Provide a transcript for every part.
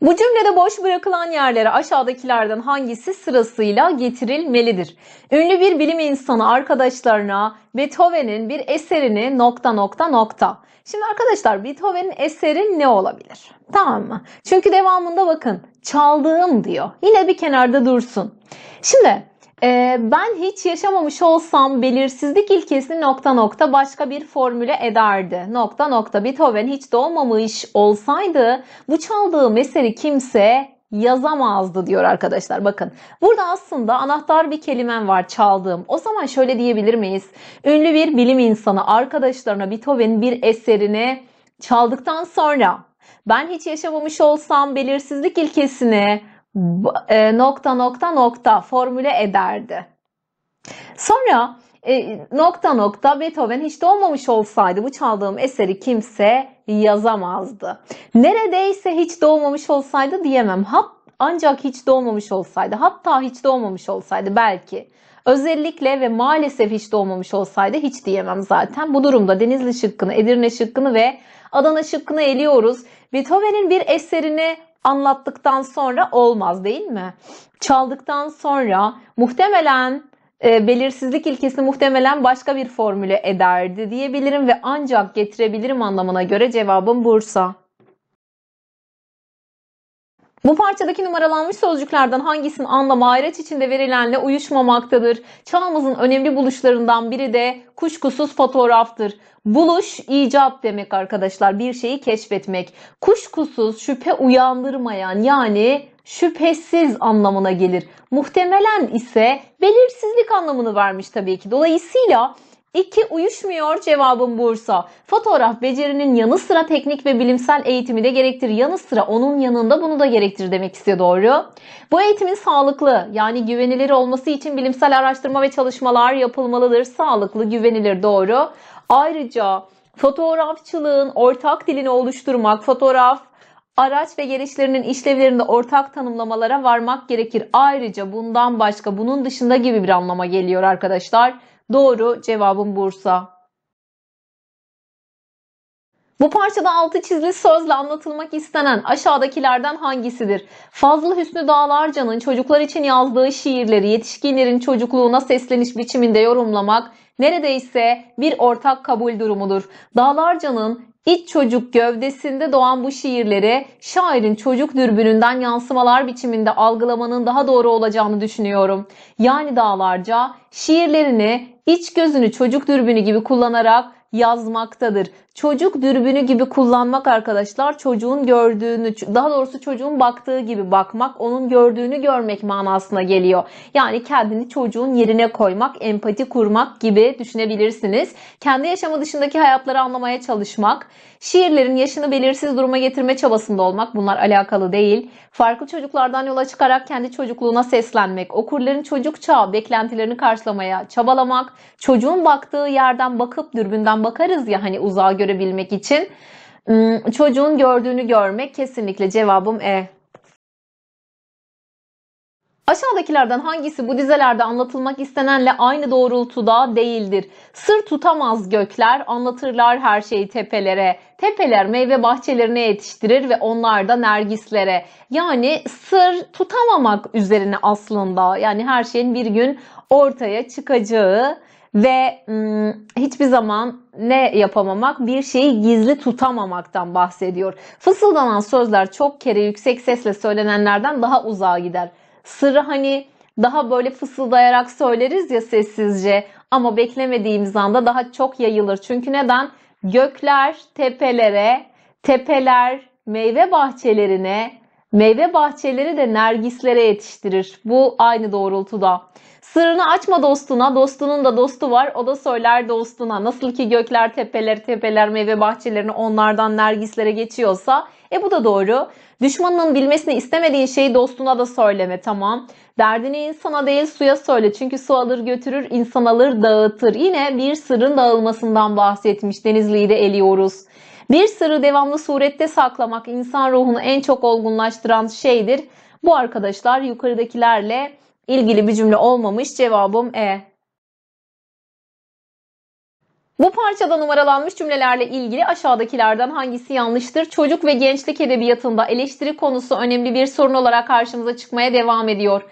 Bu cümlede boş bırakılan yerlere aşağıdakilerden hangisi sırasıyla getirilmelidir? Ünlü bir bilim insanı arkadaşlarına Beethoven'in bir eserini nokta nokta nokta. Şimdi arkadaşlar Beethoven'in eseri ne olabilir? Tamam mı? Çünkü devamında bakın çaldığım diyor. Yine bir kenarda dursun. Şimdi ee, ben hiç yaşamamış olsam belirsizlik ilkesini nokta nokta başka bir formüle ederdi. Nokta nokta Beethoven hiç doğmamış olsaydı bu çaldığı eseri kimse yazamazdı diyor arkadaşlar. Bakın burada aslında anahtar bir kelimen var çaldığım. O zaman şöyle diyebilir miyiz? Ünlü bir bilim insanı arkadaşlarına Beethoven'in bir eserini çaldıktan sonra ben hiç yaşamamış olsam belirsizlik ilkesini e, nokta nokta nokta formüle ederdi. Sonra e, nokta nokta Beethoven hiç de olmamış olsaydı bu çaldığım eseri kimse yazamazdı. Neredeyse hiç doğmamış olsaydı diyemem. Hat, ancak hiç doğmamış olsaydı, hatta hiç doğmamış olsaydı belki. Özellikle ve maalesef hiç doğmamış olsaydı hiç diyemem zaten. Bu durumda Denizli şıkkını, Edirne şıkkını ve Adana şıkkını eliyoruz. Beethoven'in bir eserini anlattıktan sonra olmaz değil mi? Çaldıktan sonra muhtemelen e, belirsizlik ilkesini muhtemelen başka bir formüle ederdi diyebilirim ve ancak getirebilirim anlamına göre cevabım Bursa. Bu parçadaki numaralanmış sözcüklerden hangisinin anlamı ayraç içinde verilenle uyuşmamaktadır? Çağımızın önemli buluşlarından biri de kuşkusuz fotoğraftır. Buluş icat demek arkadaşlar bir şeyi keşfetmek. Kuşkusuz şüphe uyandırmayan yani şüphesiz anlamına gelir. Muhtemelen ise belirsizlik anlamını vermiş tabii ki. Dolayısıyla İki uyuşmuyor cevabım Bursa. Fotoğraf becerinin yanı sıra teknik ve bilimsel eğitimi de gerektir. Yanı sıra onun yanında bunu da gerektir demek istiyor doğru. Bu eğitimin sağlıklı yani güvenilir olması için bilimsel araştırma ve çalışmalar yapılmalıdır. Sağlıklı, güvenilir doğru. Ayrıca fotoğrafçılığın ortak dilini oluşturmak, fotoğraf araç ve gereçlerinin işlevlerinde ortak tanımlamalara varmak gerekir. Ayrıca bundan başka bunun dışında gibi bir anlama geliyor arkadaşlar. Doğru cevabım Bursa. Bu parçada altı çizili sözle anlatılmak istenen aşağıdakilerden hangisidir? Fazıl Hüsnü Dağlarca'nın çocuklar için yazdığı şiirleri yetişkinlerin çocukluğuna sesleniş biçiminde yorumlamak neredeyse bir ortak kabul durumudur. Dağlarca'nın İç çocuk gövdesinde doğan bu şiirleri şairin çocuk dürbününden yansımalar biçiminde algılamanın daha doğru olacağını düşünüyorum. Yani dağlarca şiirlerini iç gözünü çocuk dürbünü gibi kullanarak yazmaktadır Çocuk dürbünü gibi kullanmak arkadaşlar çocuğun gördüğünü daha doğrusu çocuğun baktığı gibi bakmak onun gördüğünü görmek manasına geliyor. Yani kendini çocuğun yerine koymak, empati kurmak gibi düşünebilirsiniz. Kendi yaşamı dışındaki hayatları anlamaya çalışmak, şiirlerin yaşını belirsiz duruma getirme çabasında olmak bunlar alakalı değil. Farklı çocuklardan yola çıkarak kendi çocukluğuna seslenmek, okurların çocuk çağı beklentilerini karşılamaya çabalamak, çocuğun baktığı yerden bakıp dürbünden bakarız ya hani uzağa göre görebilmek için hmm, çocuğun gördüğünü görmek kesinlikle cevabım E. Aşağıdakilerden hangisi bu dizelerde anlatılmak istenenle aynı doğrultuda değildir? Sır tutamaz gökler, anlatırlar her şeyi tepelere. Tepeler meyve bahçelerine yetiştirir ve onlar da nergislere. Yani sır tutamamak üzerine aslında. Yani her şeyin bir gün ortaya çıkacağı ve ım, hiçbir zaman ne yapamamak bir şeyi gizli tutamamaktan bahsediyor. Fısıldanan sözler çok kere yüksek sesle söylenenlerden daha uzağa gider. Sırrı hani daha böyle fısıldayarak söyleriz ya sessizce ama beklemediğimiz anda daha çok yayılır. Çünkü neden? Gökler tepelere, tepeler meyve bahçelerine, meyve bahçeleri de nergislere yetiştirir. Bu aynı doğrultuda. Sırrını açma dostuna, dostunun da dostu var. O da söyler dostuna. Nasıl ki gökler, tepeler, tepeler, meyve bahçelerini onlardan nergislere geçiyorsa. E bu da doğru. Düşmanının bilmesini istemediğin şeyi dostuna da söyleme tamam. Derdini insana değil suya söyle. Çünkü su alır götürür, insan alır dağıtır. Yine bir sırrın dağılmasından bahsetmiş. Denizli'yi de eliyoruz. Bir sırrı devamlı surette saklamak insan ruhunu en çok olgunlaştıran şeydir. Bu arkadaşlar yukarıdakilerle İlgili bir cümle olmamış. Cevabım E. Bu parçada numaralanmış cümlelerle ilgili aşağıdakilerden hangisi yanlıştır? Çocuk ve gençlik edebiyatında eleştiri konusu önemli bir sorun olarak karşımıza çıkmaya devam ediyor.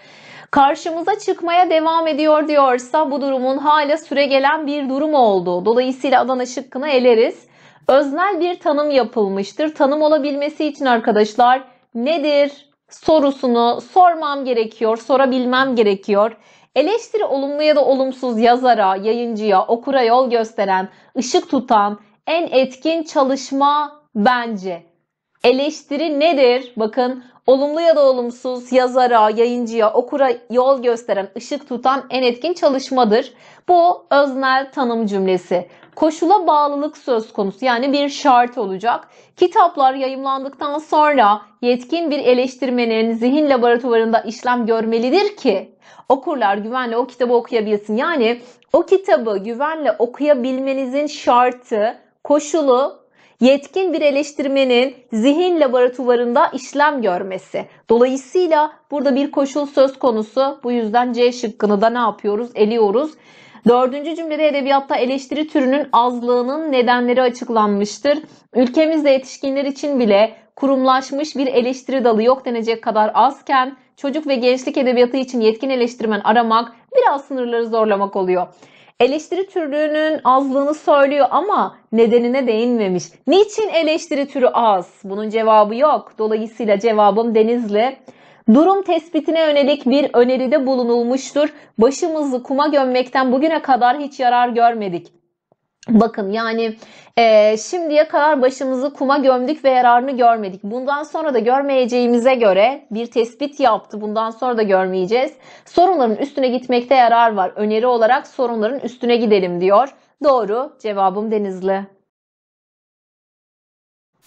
Karşımıza çıkmaya devam ediyor diyorsa bu durumun hala gelen bir durum olduğu. Dolayısıyla Adana şıkkını eleriz. Öznel bir tanım yapılmıştır. Tanım olabilmesi için arkadaşlar nedir? sorusunu sormam gerekiyor, sorabilmem gerekiyor. Eleştiri olumlu ya da olumsuz yazara, yayıncıya, okura yol gösteren, ışık tutan en etkin çalışma bence. Eleştiri nedir? Bakın olumlu ya da olumsuz yazara, yayıncıya, okura yol gösteren, ışık tutan en etkin çalışmadır. Bu öznel tanım cümlesi koşula bağlılık söz konusu yani bir şart olacak. Kitaplar yayımlandıktan sonra yetkin bir eleştirmenin zihin laboratuvarında işlem görmelidir ki okurlar güvenle o kitabı okuyabilsin. Yani o kitabı güvenle okuyabilmenizin şartı, koşulu yetkin bir eleştirmenin zihin laboratuvarında işlem görmesi. Dolayısıyla burada bir koşul söz konusu. Bu yüzden C şıkkını da ne yapıyoruz? Eliyoruz. Dördüncü cümlede edebiyatta eleştiri türünün azlığının nedenleri açıklanmıştır. Ülkemizde yetişkinler için bile kurumlaşmış bir eleştiri dalı yok denecek kadar azken çocuk ve gençlik edebiyatı için yetkin eleştirmen aramak biraz sınırları zorlamak oluyor. Eleştiri türünün azlığını söylüyor ama nedenine değinmemiş. Niçin eleştiri türü az? Bunun cevabı yok. Dolayısıyla cevabım Denizli. Durum tespitine yönelik bir öneride bulunulmuştur. Başımızı kuma gömmekten bugüne kadar hiç yarar görmedik. Bakın yani e, şimdiye kadar başımızı kuma gömdük ve yararını görmedik. Bundan sonra da görmeyeceğimize göre bir tespit yaptı. Bundan sonra da görmeyeceğiz. Sorunların üstüne gitmekte yarar var. Öneri olarak sorunların üstüne gidelim diyor. Doğru cevabım Denizli.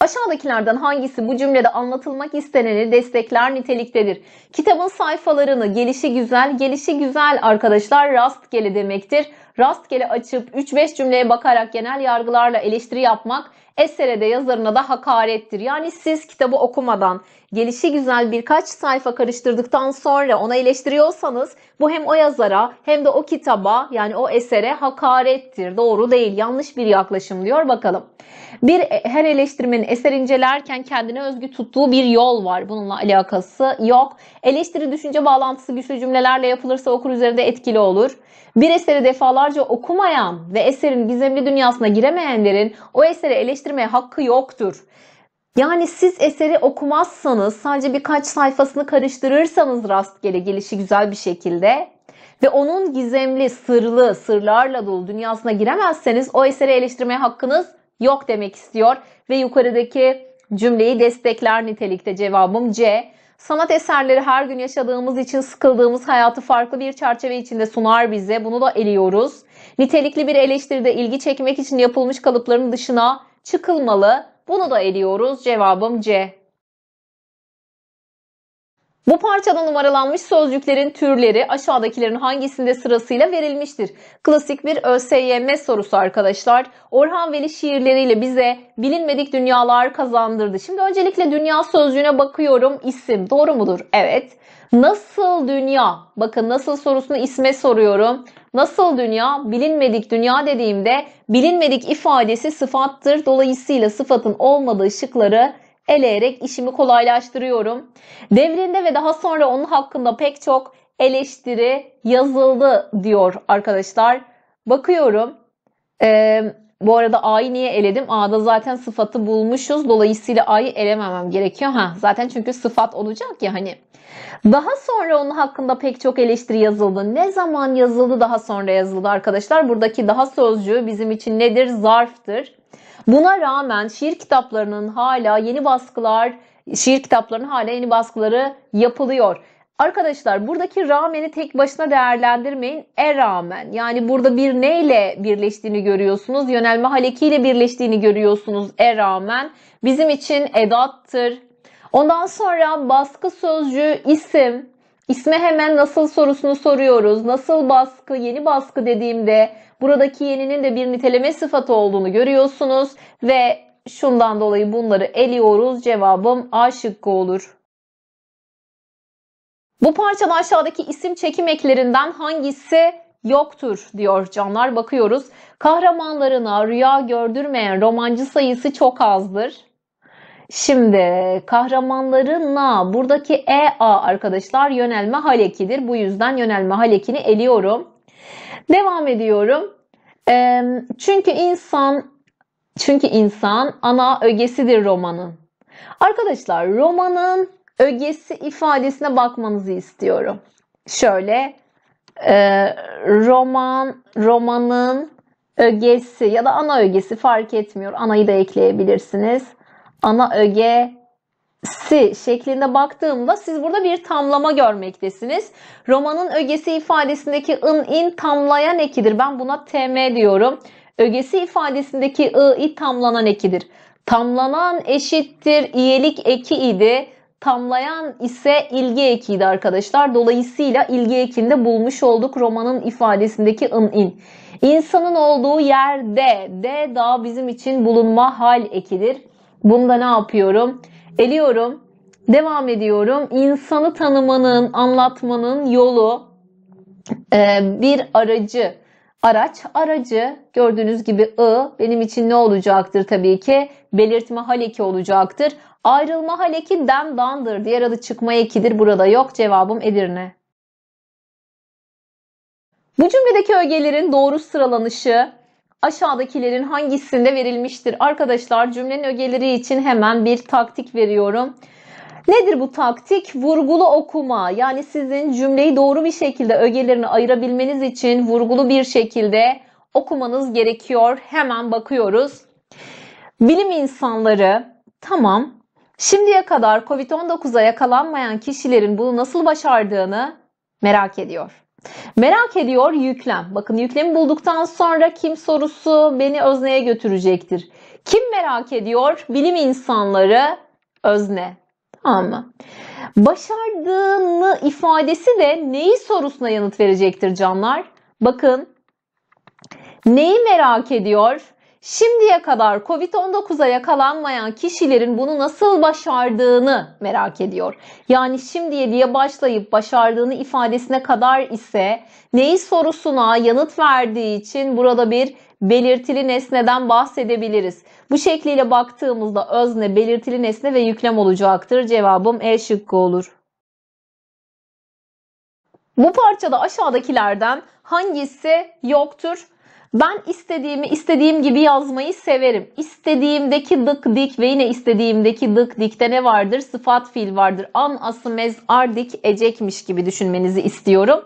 Aşağıdakilerden hangisi bu cümlede anlatılmak isteneni destekler niteliktedir? Kitabın sayfalarını gelişi güzel, gelişi güzel arkadaşlar rastgele demektir. Rastgele açıp 3-5 cümleye bakarak genel yargılarla eleştiri yapmak esere de yazarına da hakarettir. Yani siz kitabı okumadan, gelişi güzel birkaç sayfa karıştırdıktan sonra ona eleştiriyorsanız bu hem o yazara hem de o kitaba yani o esere hakarettir. Doğru değil, yanlış bir yaklaşım diyor bakalım. Bir e, her eleştirmenin eser incelerken kendine özgü tuttuğu bir yol var. Bununla alakası yok. Eleştiri düşünce bağlantısı güçlü cümlelerle yapılırsa okur üzerinde etkili olur. Bir eseri defalarca okumayan ve eserin gizemli dünyasına giremeyenlerin o eseri eleştirmeye hakkı yoktur. Yani siz eseri okumazsanız, sadece birkaç sayfasını karıştırırsanız rastgele gelişi güzel bir şekilde ve onun gizemli, sırlı, sırlarla dolu dünyasına giremezseniz o eseri eleştirmeye hakkınız yok demek istiyor ve yukarıdaki cümleyi destekler nitelikte cevabım C. Sanat eserleri her gün yaşadığımız için sıkıldığımız hayatı farklı bir çerçeve içinde sunar bize. Bunu da eliyoruz. Nitelikli bir eleştiride ilgi çekmek için yapılmış kalıpların dışına çıkılmalı bunu da eliyoruz. Cevabım C. Bu parçada numaralanmış sözcüklerin türleri aşağıdakilerin hangisinde sırasıyla verilmiştir? Klasik bir ÖSYM sorusu arkadaşlar. Orhan Veli şiirleriyle bize bilinmedik dünyalar kazandırdı. Şimdi öncelikle dünya sözcüğüne bakıyorum. İsim doğru mudur? Evet. Nasıl dünya? Bakın nasıl sorusunu isme soruyorum. Nasıl dünya? Bilinmedik dünya dediğimde bilinmedik ifadesi sıfattır. Dolayısıyla sıfatın olmadığı şıkları eleyerek işimi kolaylaştırıyorum. Devrinde ve daha sonra onun hakkında pek çok eleştiri yazıldı diyor arkadaşlar. Bakıyorum. Ee, bu arada A'yı niye eledim? A'da zaten sıfatı bulmuşuz. Dolayısıyla A'yı elememem gerekiyor. ha Zaten çünkü sıfat olacak ya hani. Daha sonra onun hakkında pek çok eleştiri yazıldı. Ne zaman yazıldı daha sonra yazıldı arkadaşlar. Buradaki daha sözcüğü bizim için nedir? Zarftır. Buna rağmen şiir kitaplarının hala yeni baskılar, şiir kitaplarının hala yeni baskıları yapılıyor. Arkadaşlar buradaki rağmeni tek başına değerlendirmeyin. E rağmen yani burada bir neyle birleştiğini görüyorsunuz. Yönelme halekiyle birleştiğini görüyorsunuz. E rağmen bizim için edattır. Ondan sonra baskı sözcüğü isim. İsme hemen nasıl sorusunu soruyoruz. Nasıl baskı, yeni baskı dediğimde buradaki yeninin de bir niteleme sıfatı olduğunu görüyorsunuz. Ve şundan dolayı bunları eliyoruz. Cevabım A şıkkı olur. Bu parçada aşağıdaki isim çekim eklerinden hangisi yoktur diyor canlar bakıyoruz. Kahramanlarına rüya gördürmeyen romancı sayısı çok azdır. Şimdi kahramanlarına buradaki EA arkadaşlar yönelme halekidir. Bu yüzden yönelme halekini eliyorum. Devam ediyorum. çünkü insan çünkü insan ana ögesidir romanın. Arkadaşlar romanın ögesi ifadesine bakmanızı istiyorum. Şöyle e, roman romanın ögesi ya da ana ögesi fark etmiyor. Anayı da ekleyebilirsiniz. Ana ögesi şeklinde baktığımda siz burada bir tamlama görmektesiniz. Romanın ögesi ifadesindeki ın in tamlayan ekidir. Ben buna tm diyorum. Ögesi ifadesindeki ı i tamlanan ekidir. Tamlanan eşittir iyelik eki idi tamlayan ise ilgi ekiydi arkadaşlar. Dolayısıyla ilgi ekinde bulmuş olduk romanın ifadesindeki ın in. İnsanın olduğu yerde de daha bizim için bulunma hal ekidir. Bunda ne yapıyorum? Eliyorum. Devam ediyorum. İnsanı tanımanın, anlatmanın yolu e, bir aracı Araç, aracı gördüğünüz gibi I benim için ne olacaktır tabii ki? Belirtme hal eki olacaktır. Ayrılma hal eki dem dandır. Diğer adı çıkma ekidir. Burada yok. Cevabım Edirne. Bu cümledeki ögelerin doğru sıralanışı aşağıdakilerin hangisinde verilmiştir? Arkadaşlar cümlenin ögeleri için hemen bir taktik veriyorum. Nedir bu taktik? Vurgulu okuma. Yani sizin cümleyi doğru bir şekilde ögelerini ayırabilmeniz için vurgulu bir şekilde okumanız gerekiyor. Hemen bakıyoruz. Bilim insanları tamam şimdiye kadar COVID-19'a yakalanmayan kişilerin bunu nasıl başardığını merak ediyor. Merak ediyor yüklem. Bakın yüklemi bulduktan sonra kim sorusu beni özneye götürecektir. Kim merak ediyor? Bilim insanları özne. Tamam mı? Başardığını ifadesi de neyi sorusuna yanıt verecektir canlar. Bakın neyi merak ediyor? Şimdiye kadar Covid-19'a yakalanmayan kişilerin bunu nasıl başardığını merak ediyor. Yani şimdiye diye başlayıp başardığını ifadesine kadar ise neyi sorusuna yanıt verdiği için burada bir belirtili nesneden bahsedebiliriz. Bu şekliyle baktığımızda özne, belirtili nesne ve yüklem olacaktır. Cevabım E şıkkı olur. Bu parçada aşağıdakilerden hangisi yoktur? Ben istediğimi istediğim gibi yazmayı severim. İstediğimdeki dık dik ve yine istediğimdeki dık dikte ne vardır? Sıfat fiil vardır. An, ası, mez, ardik, ecekmiş gibi düşünmenizi istiyorum.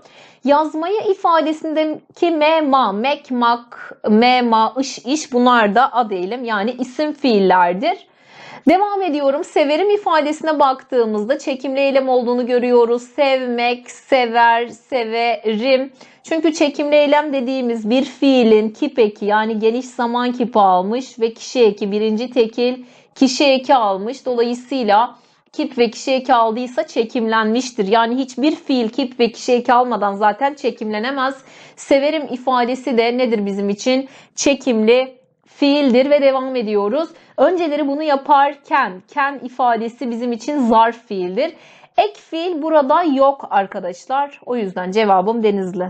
Yazmaya ifadesindeki me, ma, mek, mak, me, ma, iş, iş bunlar da ad eylem yani isim fiillerdir. Devam ediyorum. Severim ifadesine baktığımızda çekimli eylem olduğunu görüyoruz. Sevmek, sever, severim. Çünkü çekimli eylem dediğimiz bir fiilin kip yani geniş zaman kipi almış ve kişi eki birinci tekil kişi eki almış. Dolayısıyla Kip ve kişi eki aldıysa çekimlenmiştir. Yani hiçbir fiil kip ve kişi eki almadan zaten çekimlenemez. Severim ifadesi de nedir bizim için? Çekimli fiildir ve devam ediyoruz. Önceleri bunu yaparken ken ifadesi bizim için zarf fiildir. Ek fiil burada yok arkadaşlar. O yüzden cevabım denizli.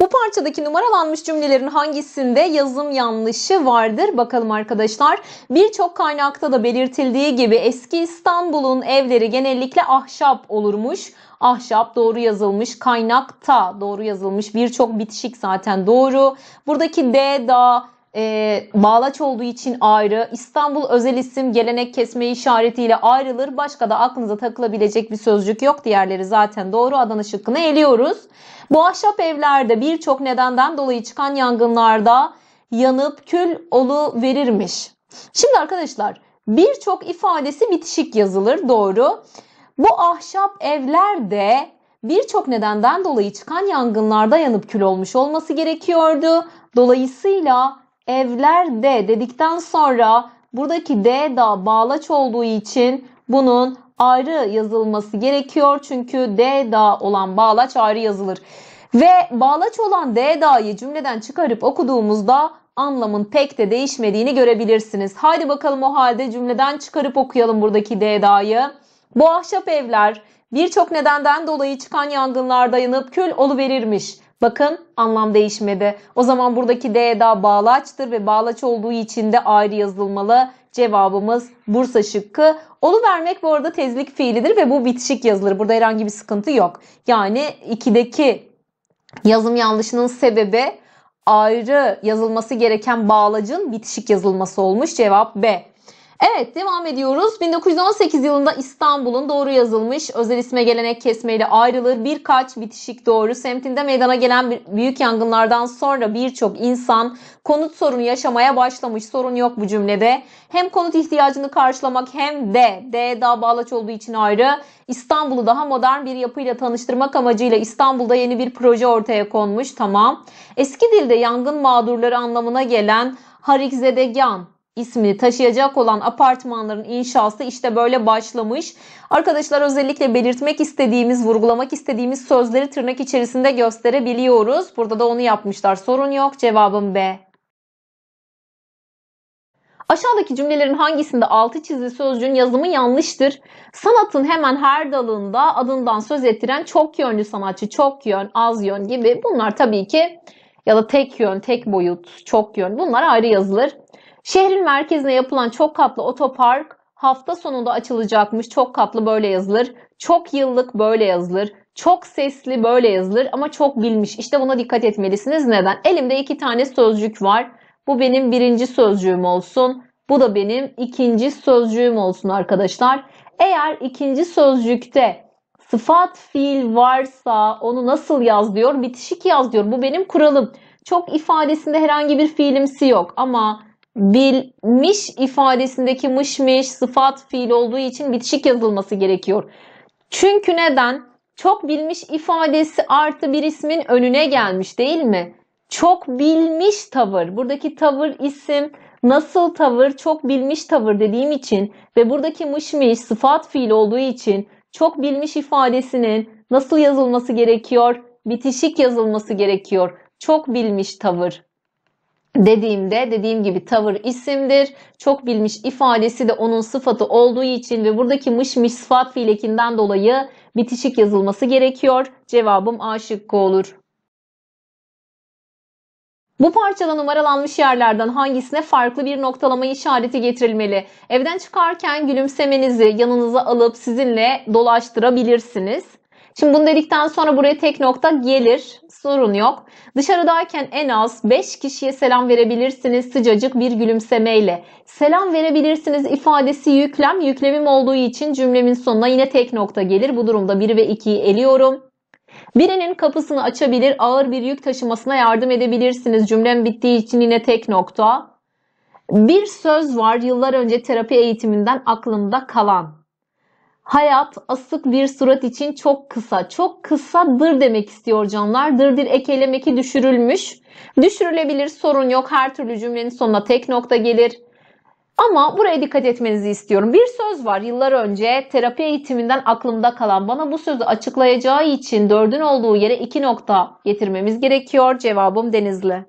Bu parçadaki numaralanmış cümlelerin hangisinde yazım yanlışı vardır? Bakalım arkadaşlar. Birçok kaynakta da belirtildiği gibi eski İstanbul'un evleri genellikle ahşap olurmuş. Ahşap doğru yazılmış, kaynakta doğru yazılmış. Birçok bitişik zaten doğru. Buradaki D, da, e, bağlaç olduğu için ayrı. İstanbul özel isim gelenek kesme işaretiyle ayrılır. Başka da aklınıza takılabilecek bir sözcük yok. Diğerleri zaten doğru. Adana şıkkını eliyoruz. Bu ahşap evlerde birçok nedenden dolayı çıkan yangınlarda yanıp kül olu verirmiş. Şimdi arkadaşlar birçok ifadesi bitişik yazılır doğru. Bu ahşap evlerde birçok nedenden dolayı çıkan yangınlarda yanıp kül olmuş olması gerekiyordu. Dolayısıyla evler de dedikten sonra buradaki D da bağlaç olduğu için bunun ayrı yazılması gerekiyor. Çünkü D da olan bağlaç ayrı yazılır. Ve bağlaç olan D da'yı cümleden çıkarıp okuduğumuzda anlamın pek de değişmediğini görebilirsiniz. Haydi bakalım o halde cümleden çıkarıp okuyalım buradaki D da'yı. Bu ahşap evler birçok nedenden dolayı çıkan yangınlarda yanıp kül oluverirmiş. Bakın anlam değişmedi. O zaman buradaki D daha bağlaçtır ve bağlaç olduğu için de ayrı yazılmalı. Cevabımız Bursa şıkkı. Olu vermek bu arada tezlik fiilidir ve bu bitişik yazılır. Burada herhangi bir sıkıntı yok. Yani 2'deki yazım yanlışının sebebi ayrı yazılması gereken bağlacın bitişik yazılması olmuş. Cevap B. Evet devam ediyoruz. 1918 yılında İstanbul'un doğru yazılmış özel isme gelenek kesmeyle ayrılır birkaç bitişik doğru semtinde meydana gelen büyük yangınlardan sonra birçok insan konut sorunu yaşamaya başlamış. Sorun yok bu cümlede. Hem konut ihtiyacını karşılamak hem de D daha bağlaç olduğu için ayrı İstanbul'u daha modern bir yapıyla tanıştırmak amacıyla İstanbul'da yeni bir proje ortaya konmuş. Tamam. Eski dilde yangın mağdurları anlamına gelen Harikzedegan ismini taşıyacak olan apartmanların inşası işte böyle başlamış. Arkadaşlar özellikle belirtmek istediğimiz, vurgulamak istediğimiz sözleri tırnak içerisinde gösterebiliyoruz. Burada da onu yapmışlar. Sorun yok. Cevabım B. Aşağıdaki cümlelerin hangisinde altı çizili sözcüğün yazımı yanlıştır? Sanatın hemen her dalında adından söz ettiren çok yönlü sanatçı, çok yön, az yön gibi bunlar tabii ki ya da tek yön, tek boyut, çok yön bunlar ayrı yazılır. Şehrin merkezine yapılan çok katlı otopark hafta sonunda açılacakmış. Çok katlı böyle yazılır. Çok yıllık böyle yazılır. Çok sesli böyle yazılır ama çok bilmiş. İşte buna dikkat etmelisiniz. Neden? Elimde iki tane sözcük var. Bu benim birinci sözcüğüm olsun. Bu da benim ikinci sözcüğüm olsun arkadaşlar. Eğer ikinci sözcükte sıfat fiil varsa onu nasıl yaz diyor? Bitişik yaz diyor. Bu benim kuralım. Çok ifadesinde herhangi bir fiilimsi yok ama bilmiş ifadesindeki mış miş sıfat fiil olduğu için bitişik yazılması gerekiyor. Çünkü neden? Çok bilmiş ifadesi artı bir ismin önüne gelmiş değil mi? Çok bilmiş tavır. Buradaki tavır isim, nasıl tavır çok bilmiş tavır dediğim için ve buradaki mışmiş sıfat fiil olduğu için çok bilmiş ifadesinin nasıl yazılması gerekiyor? Bitişik yazılması gerekiyor. Çok bilmiş tavır dediğimde dediğim gibi tavır isimdir. Çok bilmiş ifadesi de onun sıfatı olduğu için ve buradaki mış miş sıfat fiilekinden dolayı bitişik yazılması gerekiyor. Cevabım A şıkkı olur. Bu parçada numaralanmış yerlerden hangisine farklı bir noktalama işareti getirilmeli? Evden çıkarken gülümsemenizi yanınıza alıp sizinle dolaştırabilirsiniz. Şimdi bunu dedikten sonra buraya tek nokta gelir. Sorun yok. Dışarıdayken en az 5 kişiye selam verebilirsiniz sıcacık bir gülümsemeyle. Selam verebilirsiniz ifadesi yüklem. Yüklemim olduğu için cümlemin sonuna yine tek nokta gelir. Bu durumda 1 ve 2'yi eliyorum. Birinin kapısını açabilir, ağır bir yük taşımasına yardım edebilirsiniz. Cümlem bittiği için yine tek nokta. Bir söz var yıllar önce terapi eğitiminden aklımda kalan hayat asık bir surat için çok kısa. Çok kısadır demek istiyor canlar. Dırdır ekelemeki düşürülmüş. Düşürülebilir sorun yok. Her türlü cümlenin sonuna tek nokta gelir. Ama buraya dikkat etmenizi istiyorum. Bir söz var yıllar önce terapi eğitiminden aklımda kalan. Bana bu sözü açıklayacağı için dördün olduğu yere iki nokta getirmemiz gerekiyor. Cevabım Denizli.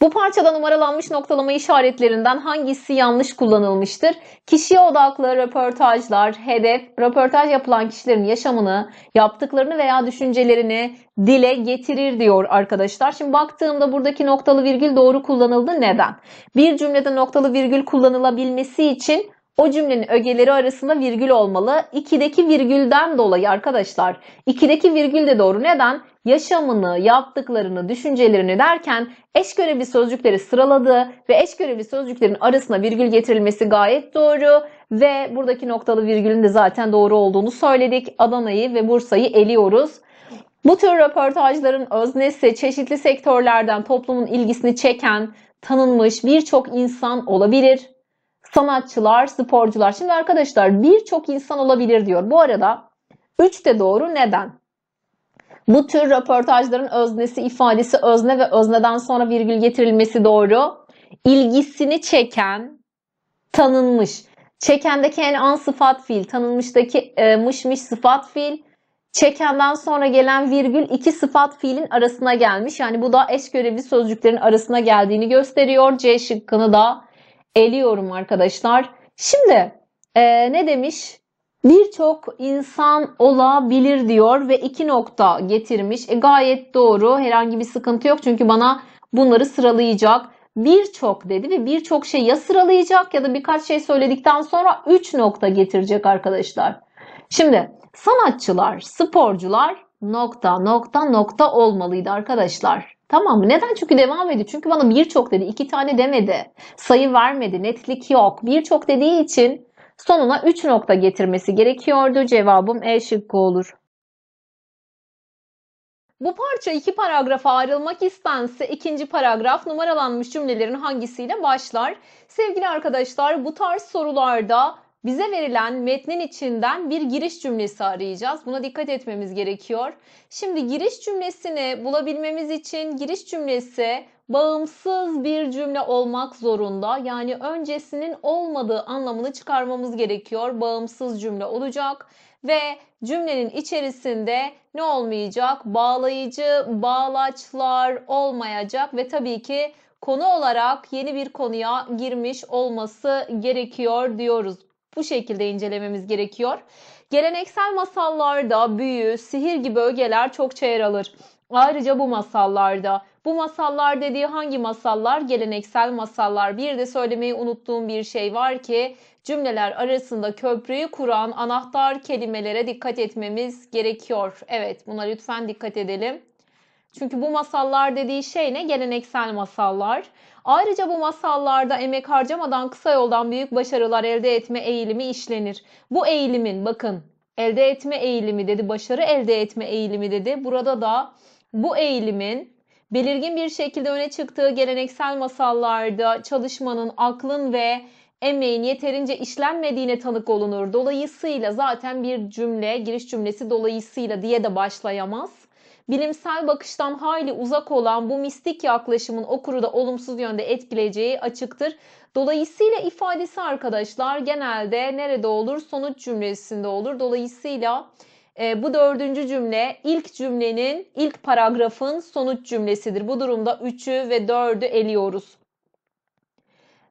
Bu parçada numaralanmış noktalama işaretlerinden hangisi yanlış kullanılmıştır? Kişiye odaklı röportajlar, hedef, röportaj yapılan kişilerin yaşamını, yaptıklarını veya düşüncelerini dile getirir diyor arkadaşlar. Şimdi baktığımda buradaki noktalı virgül doğru kullanıldı. Neden? Bir cümlede noktalı virgül kullanılabilmesi için o cümlenin ögeleri arasında virgül olmalı. 2'deki virgülden dolayı arkadaşlar. 2'deki virgül de doğru. Neden? Yaşamını, yaptıklarını, düşüncelerini derken eş görevli sözcükleri sıraladı ve eş görevli sözcüklerin arasına virgül getirilmesi gayet doğru ve buradaki noktalı virgülün de zaten doğru olduğunu söyledik. Adana'yı ve Bursa'yı eliyoruz. Bu tür röportajların öznesi çeşitli sektörlerden toplumun ilgisini çeken, tanınmış birçok insan olabilir sanatçılar, sporcular. Şimdi arkadaşlar birçok insan olabilir diyor. Bu arada 3 de doğru. Neden? Bu tür röportajların öznesi, ifadesi özne ve özneden sonra virgül getirilmesi doğru. İlgisini çeken, tanınmış. Çekendeki en an sıfat fiil, tanınmıştaki e, mış sıfat fiil. Çekenden sonra gelen virgül iki sıfat fiilin arasına gelmiş. Yani bu da eş görevli sözcüklerin arasına geldiğini gösteriyor. C şıkkını da eliyorum arkadaşlar. Şimdi e, ne demiş? Birçok insan olabilir diyor ve iki nokta getirmiş. E, gayet doğru. Herhangi bir sıkıntı yok çünkü bana bunları sıralayacak. Birçok dedi ve birçok şey ya sıralayacak ya da birkaç şey söyledikten sonra üç nokta getirecek arkadaşlar. Şimdi sanatçılar, sporcular nokta nokta nokta olmalıydı arkadaşlar. Tamam mı? Neden? Çünkü devam ediyor. Çünkü bana birçok dedi. iki tane demedi. Sayı vermedi. Netlik yok. Birçok dediği için sonuna 3 nokta getirmesi gerekiyordu. Cevabım E şıkkı olur. Bu parça iki paragrafa ayrılmak istense ikinci paragraf numaralanmış cümlelerin hangisiyle başlar? Sevgili arkadaşlar bu tarz sorularda bize verilen metnin içinden bir giriş cümlesi arayacağız. Buna dikkat etmemiz gerekiyor. Şimdi giriş cümlesini bulabilmemiz için giriş cümlesi bağımsız bir cümle olmak zorunda. Yani öncesinin olmadığı anlamını çıkarmamız gerekiyor. Bağımsız cümle olacak ve cümlenin içerisinde ne olmayacak? Bağlayıcı, bağlaçlar olmayacak ve tabii ki konu olarak yeni bir konuya girmiş olması gerekiyor diyoruz. Bu şekilde incelememiz gerekiyor. Geleneksel masallarda büyü, sihir gibi ögeler çokça yer alır. Ayrıca bu masallarda. Bu masallar dediği hangi masallar? Geleneksel masallar. Bir de söylemeyi unuttuğum bir şey var ki cümleler arasında köprüyü kuran anahtar kelimelere dikkat etmemiz gerekiyor. Evet buna lütfen dikkat edelim. Çünkü bu masallar dediği şey ne? Geleneksel masallar. Ayrıca bu masallarda emek harcamadan kısa yoldan büyük başarılar elde etme eğilimi işlenir. Bu eğilimin bakın elde etme eğilimi dedi, başarı elde etme eğilimi dedi. Burada da bu eğilimin belirgin bir şekilde öne çıktığı geleneksel masallarda çalışmanın aklın ve emeğin yeterince işlenmediğine tanık olunur. Dolayısıyla zaten bir cümle, giriş cümlesi dolayısıyla diye de başlayamaz bilimsel bakıştan hayli uzak olan bu mistik yaklaşımın okuru da olumsuz yönde etkileyeceği açıktır. Dolayısıyla ifadesi arkadaşlar genelde nerede olur? Sonuç cümlesinde olur. Dolayısıyla e, bu dördüncü cümle ilk cümlenin, ilk paragrafın sonuç cümlesidir. Bu durumda 3'ü ve 4'ü eliyoruz.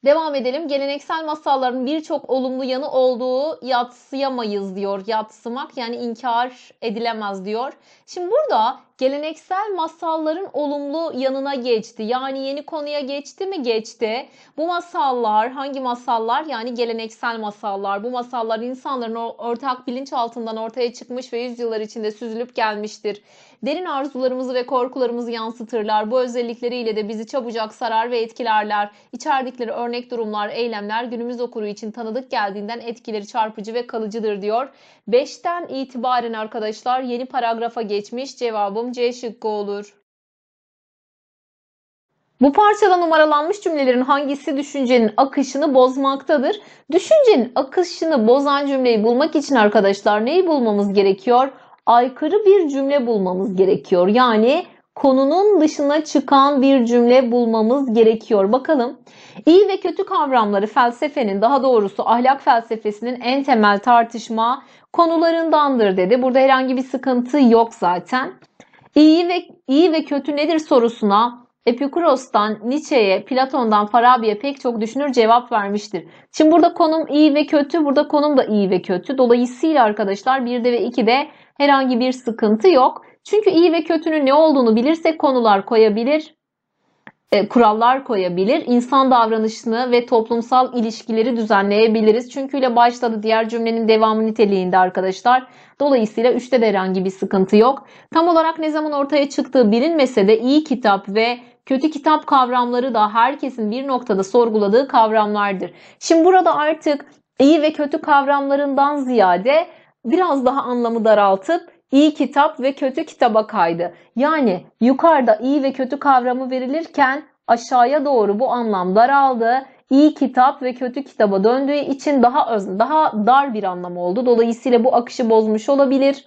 Devam edelim. Geleneksel masalların birçok olumlu yanı olduğu yatsıyamayız diyor. Yatsımak yani inkar edilemez diyor. Şimdi burada geleneksel masalların olumlu yanına geçti. Yani yeni konuya geçti mi? Geçti. Bu masallar hangi masallar? Yani geleneksel masallar. Bu masallar insanların ortak bilinç altından ortaya çıkmış ve yüzyıllar içinde süzülüp gelmiştir. Derin arzularımızı ve korkularımızı yansıtırlar. Bu özellikleriyle de bizi çabucak sarar ve etkilerler. İçerdikleri örnek durumlar, eylemler günümüz okuru için tanıdık geldiğinden etkileri çarpıcı ve kalıcıdır diyor. 5'ten itibaren arkadaşlar yeni paragrafa geçmiş. Cevabım C şıkkı olur. Bu parçada numaralanmış cümlelerin hangisi düşüncenin akışını bozmaktadır? Düşüncenin akışını bozan cümleyi bulmak için arkadaşlar neyi bulmamız gerekiyor? aykırı bir cümle bulmamız gerekiyor. Yani konunun dışına çıkan bir cümle bulmamız gerekiyor. Bakalım iyi ve kötü kavramları felsefenin daha doğrusu ahlak felsefesinin en temel tartışma konularındandır dedi. Burada herhangi bir sıkıntı yok zaten. İyi ve iyi ve kötü nedir sorusuna Epikuros'tan Nietzsche'ye, Platon'dan Farabi'ye pek çok düşünür cevap vermiştir. Şimdi burada konum iyi ve kötü, burada konum da iyi ve kötü. Dolayısıyla arkadaşlar 1'de ve 2'de Herhangi bir sıkıntı yok. Çünkü iyi ve kötünün ne olduğunu bilirsek konular koyabilir, e, kurallar koyabilir. insan davranışını ve toplumsal ilişkileri düzenleyebiliriz. Çünkü ile başladı diğer cümlenin devamı niteliğinde arkadaşlar. Dolayısıyla üçte de herhangi bir sıkıntı yok. Tam olarak ne zaman ortaya çıktığı bilinmese de iyi kitap ve kötü kitap kavramları da herkesin bir noktada sorguladığı kavramlardır. Şimdi burada artık iyi ve kötü kavramlarından ziyade biraz daha anlamı daraltıp iyi kitap ve kötü kitaba kaydı. Yani yukarıda iyi ve kötü kavramı verilirken aşağıya doğru bu anlam daraldı. İyi kitap ve kötü kitaba döndüğü için daha öz, daha dar bir anlam oldu. Dolayısıyla bu akışı bozmuş olabilir.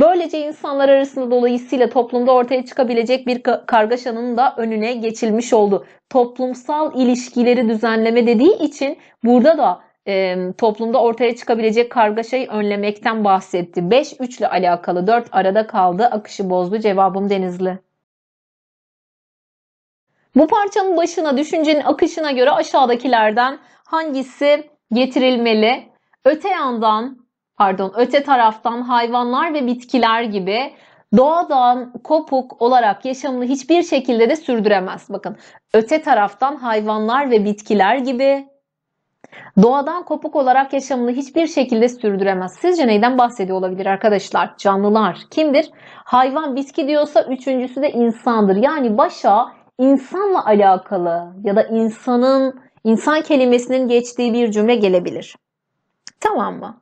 Böylece insanlar arasında dolayısıyla toplumda ortaya çıkabilecek bir kargaşanın da önüne geçilmiş oldu. Toplumsal ilişkileri düzenleme dediği için burada da e, toplumda ortaya çıkabilecek kargaşayı önlemekten bahsetti. 5-3 ile alakalı 4 arada kaldı. Akışı bozdu. Cevabım Denizli. Bu parçanın başına düşüncenin akışına göre aşağıdakilerden hangisi getirilmeli? Öte yandan, pardon, öte taraftan hayvanlar ve bitkiler gibi doğadan kopuk olarak yaşamını hiçbir şekilde de sürdüremez. Bakın, öte taraftan hayvanlar ve bitkiler gibi Doğadan kopuk olarak yaşamını hiçbir şekilde sürdüremez. Sizce neyden bahsediyor olabilir arkadaşlar? Canlılar kimdir? Hayvan bitki diyorsa üçüncüsü de insandır. Yani başa insanla alakalı ya da insanın insan kelimesinin geçtiği bir cümle gelebilir. Tamam mı?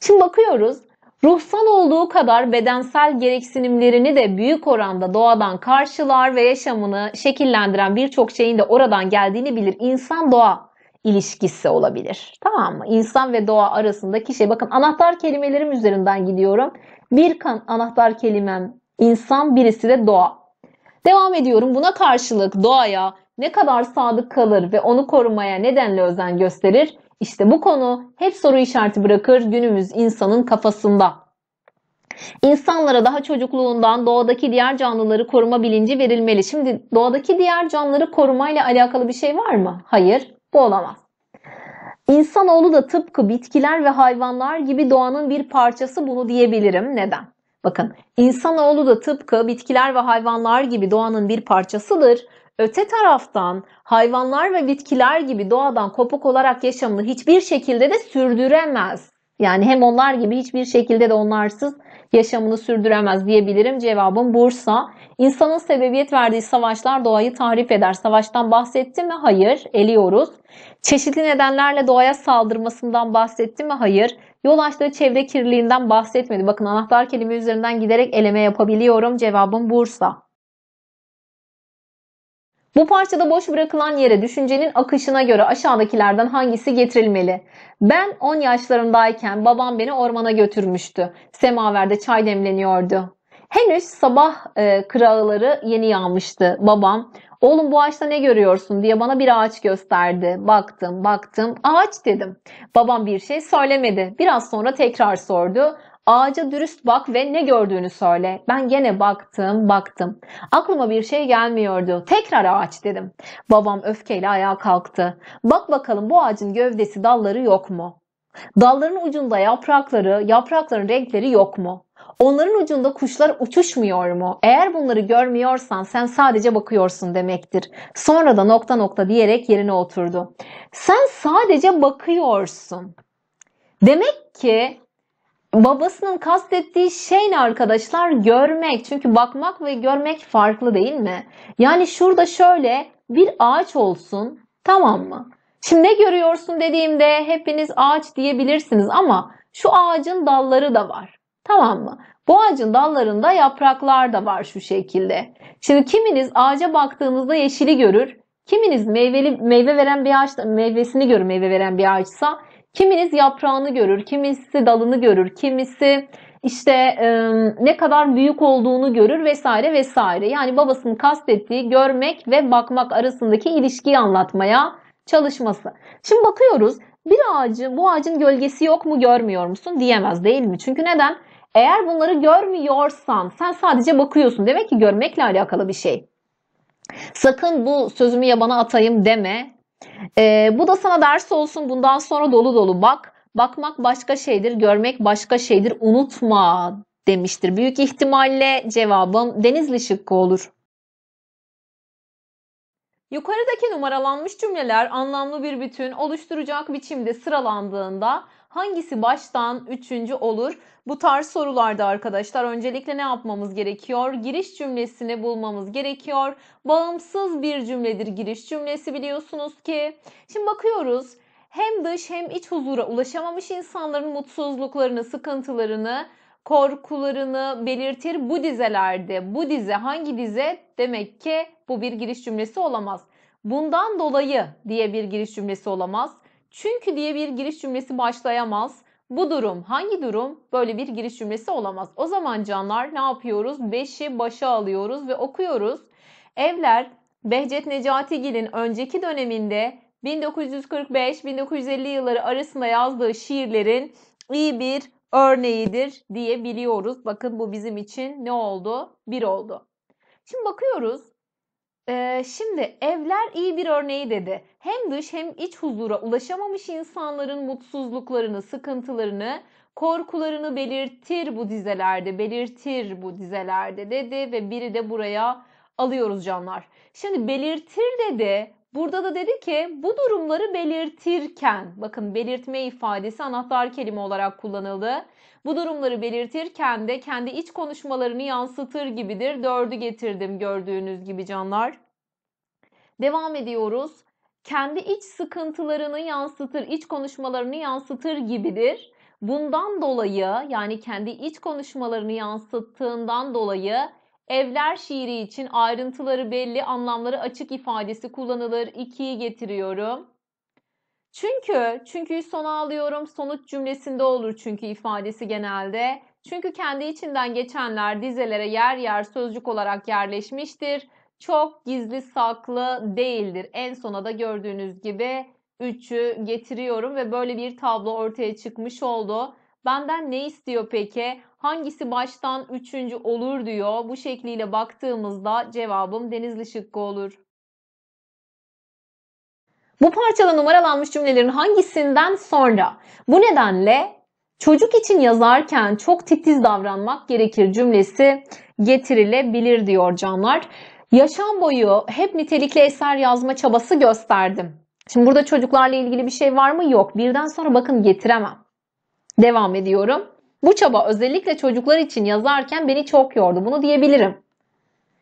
Şimdi bakıyoruz. Ruhsal olduğu kadar bedensel gereksinimlerini de büyük oranda doğadan karşılar ve yaşamını şekillendiren birçok şeyin de oradan geldiğini bilir. İnsan doğa ilişkisi olabilir. Tamam mı? İnsan ve doğa arasındaki şey. Bakın anahtar kelimelerim üzerinden gidiyorum. Bir kan anahtar kelimem insan, birisi de doğa. Devam ediyorum. Buna karşılık doğaya ne kadar sadık kalır ve onu korumaya nedenle özen gösterir? İşte bu konu hep soru işareti bırakır günümüz insanın kafasında. İnsanlara daha çocukluğundan doğadaki diğer canlıları koruma bilinci verilmeli. Şimdi doğadaki diğer canlıları korumayla alakalı bir şey var mı? Hayır. Bu olamaz. İnsanoğlu da tıpkı bitkiler ve hayvanlar gibi doğanın bir parçası bunu diyebilirim. Neden? Bakın insanoğlu da tıpkı bitkiler ve hayvanlar gibi doğanın bir parçasıdır. Öte taraftan hayvanlar ve bitkiler gibi doğadan kopuk olarak yaşamını hiçbir şekilde de sürdüremez. Yani hem onlar gibi hiçbir şekilde de onlarsız yaşamını sürdüremez diyebilirim. Cevabım Bursa. İnsanın sebebiyet verdiği savaşlar doğayı tahrip eder. Savaştan bahsetti mi? Hayır. Eliyoruz. Çeşitli nedenlerle doğaya saldırmasından bahsetti mi? Hayır. Yol açtığı çevre kirliliğinden bahsetmedi. Bakın anahtar kelime üzerinden giderek eleme yapabiliyorum. Cevabım Bursa. Bu parçada boş bırakılan yere düşüncenin akışına göre aşağıdakilerden hangisi getirilmeli? Ben 10 yaşlarındayken babam beni ormana götürmüştü. Semaverde çay demleniyordu. Henüz sabah e, kırağıları yeni yağmıştı babam. Oğlum bu ağaçta ne görüyorsun diye bana bir ağaç gösterdi. Baktım baktım ağaç dedim. Babam bir şey söylemedi. Biraz sonra tekrar sordu. Ağaca dürüst bak ve ne gördüğünü söyle. Ben gene baktım, baktım. Aklıma bir şey gelmiyordu. Tekrar ağaç dedim. Babam öfkeyle ayağa kalktı. Bak bakalım bu ağacın gövdesi dalları yok mu? Dalların ucunda yaprakları, yaprakların renkleri yok mu? Onların ucunda kuşlar uçuşmuyor mu? Eğer bunları görmüyorsan sen sadece bakıyorsun demektir. Sonra da nokta nokta diyerek yerine oturdu. Sen sadece bakıyorsun. Demek ki babasının kastettiği şey ne arkadaşlar? Görmek. Çünkü bakmak ve görmek farklı değil mi? Yani şurada şöyle bir ağaç olsun tamam mı? Şimdi ne görüyorsun dediğimde hepiniz ağaç diyebilirsiniz ama şu ağacın dalları da var. Tamam mı? Bu ağacın dallarında yapraklar da var şu şekilde. Şimdi kiminiz ağaca baktığınızda yeşili görür, kiminiz meyveli meyve veren bir ağaç meyvesini görür, meyve veren bir ağaçsa, kiminiz yaprağını görür, kimisi dalını görür, kimisi işte e, ne kadar büyük olduğunu görür vesaire vesaire. Yani babasının kastettiği görmek ve bakmak arasındaki ilişkiyi anlatmaya çalışması. Şimdi bakıyoruz bir ağacı bu ağacın gölgesi yok mu görmüyor musun diyemez değil mi? Çünkü neden? Eğer bunları görmüyorsan sen sadece bakıyorsun. Demek ki görmekle alakalı bir şey. Sakın bu sözümü yabana atayım deme. Ee, bu da sana ders olsun. Bundan sonra dolu dolu bak. Bakmak başka şeydir, görmek başka şeydir. Unutma demiştir. Büyük ihtimalle cevabım Denizli şıkkı olur. Yukarıdaki numaralanmış cümleler anlamlı bir bütün oluşturacak biçimde sıralandığında hangisi baştan üçüncü olur? Bu tarz sorularda arkadaşlar öncelikle ne yapmamız gerekiyor? Giriş cümlesini bulmamız gerekiyor. Bağımsız bir cümledir giriş cümlesi biliyorsunuz ki. Şimdi bakıyoruz hem dış hem iç huzura ulaşamamış insanların mutsuzluklarını, sıkıntılarını korkularını belirtir bu dizelerde. Bu dize hangi dize? Demek ki bu bir giriş cümlesi olamaz. Bundan dolayı diye bir giriş cümlesi olamaz. Çünkü diye bir giriş cümlesi başlayamaz. Bu durum hangi durum? Böyle bir giriş cümlesi olamaz. O zaman canlar ne yapıyoruz? Beşi başa alıyoruz ve okuyoruz. Evler Behçet Necatigil'in önceki döneminde 1945-1950 yılları arasında yazdığı şiirlerin iyi bir örneğidir diyebiliyoruz. Bakın bu bizim için ne oldu? Bir oldu. Şimdi bakıyoruz. Ee, şimdi evler iyi bir örneği dedi. Hem dış hem iç huzura ulaşamamış insanların mutsuzluklarını, sıkıntılarını, korkularını belirtir bu dizelerde, belirtir bu dizelerde dedi ve biri de buraya alıyoruz canlar. Şimdi belirtir dedi Burada da dedi ki bu durumları belirtirken bakın belirtme ifadesi anahtar kelime olarak kullanıldı. Bu durumları belirtirken de kendi iç konuşmalarını yansıtır gibidir. Dördü getirdim gördüğünüz gibi canlar. Devam ediyoruz. Kendi iç sıkıntılarını yansıtır, iç konuşmalarını yansıtır gibidir. Bundan dolayı yani kendi iç konuşmalarını yansıttığından dolayı Evler şiiri için ayrıntıları belli, anlamları açık ifadesi kullanılır. İkiyi getiriyorum. Çünkü, çünkü sona alıyorum. Sonuç cümlesinde olur çünkü ifadesi genelde. Çünkü kendi içinden geçenler dizelere yer yer sözcük olarak yerleşmiştir. Çok gizli saklı değildir. En sona da gördüğünüz gibi 3'ü getiriyorum ve böyle bir tablo ortaya çıkmış oldu. Benden ne istiyor peki? Hangisi baştan üçüncü olur diyor. Bu şekliyle baktığımızda cevabım Denizli şıkkı olur. Bu parçada numaralanmış cümlelerin hangisinden sonra? Bu nedenle çocuk için yazarken çok titiz davranmak gerekir cümlesi getirilebilir diyor canlar. Yaşam boyu hep nitelikli eser yazma çabası gösterdim. Şimdi burada çocuklarla ilgili bir şey var mı? Yok. Birden sonra bakın getiremem. Devam ediyorum. Bu çaba özellikle çocuklar için yazarken beni çok yordu. Bunu diyebilirim.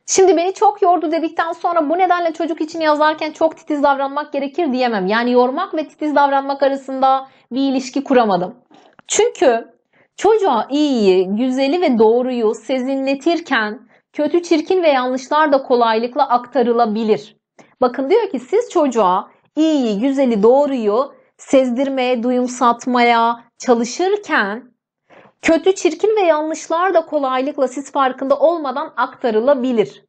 Şimdi beni çok yordu dedikten sonra bu nedenle çocuk için yazarken çok titiz davranmak gerekir diyemem. Yani yormak ve titiz davranmak arasında bir ilişki kuramadım. Çünkü çocuğa iyiyi, güzeli ve doğruyu sezinletirken kötü, çirkin ve yanlışlar da kolaylıkla aktarılabilir. Bakın diyor ki siz çocuğa iyiyi, güzeli, doğruyu sezdirmeye, duyumsatmaya, çalışırken kötü, çirkin ve yanlışlar da kolaylıkla siz farkında olmadan aktarılabilir.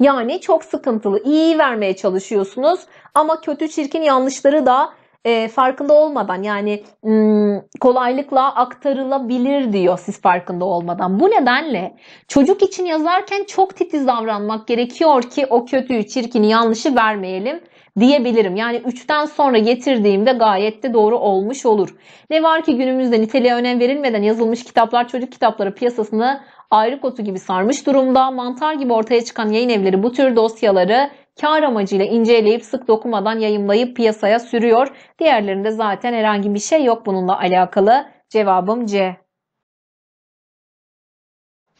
Yani çok sıkıntılı. İyi vermeye çalışıyorsunuz ama kötü, çirkin yanlışları da e, farkında olmadan yani m, kolaylıkla aktarılabilir diyor siz farkında olmadan. Bu nedenle çocuk için yazarken çok titiz davranmak gerekiyor ki o kötüyü, çirkini, yanlışı vermeyelim diyebilirim. Yani 3'ten sonra getirdiğimde gayet de doğru olmuş olur. Ne var ki günümüzde niteliğe önem verilmeden yazılmış kitaplar çocuk kitapları piyasasını ayrı otu gibi sarmış durumda. Mantar gibi ortaya çıkan yayın evleri bu tür dosyaları kar amacıyla inceleyip sık dokumadan yayımlayıp piyasaya sürüyor. Diğerlerinde zaten herhangi bir şey yok bununla alakalı. Cevabım C.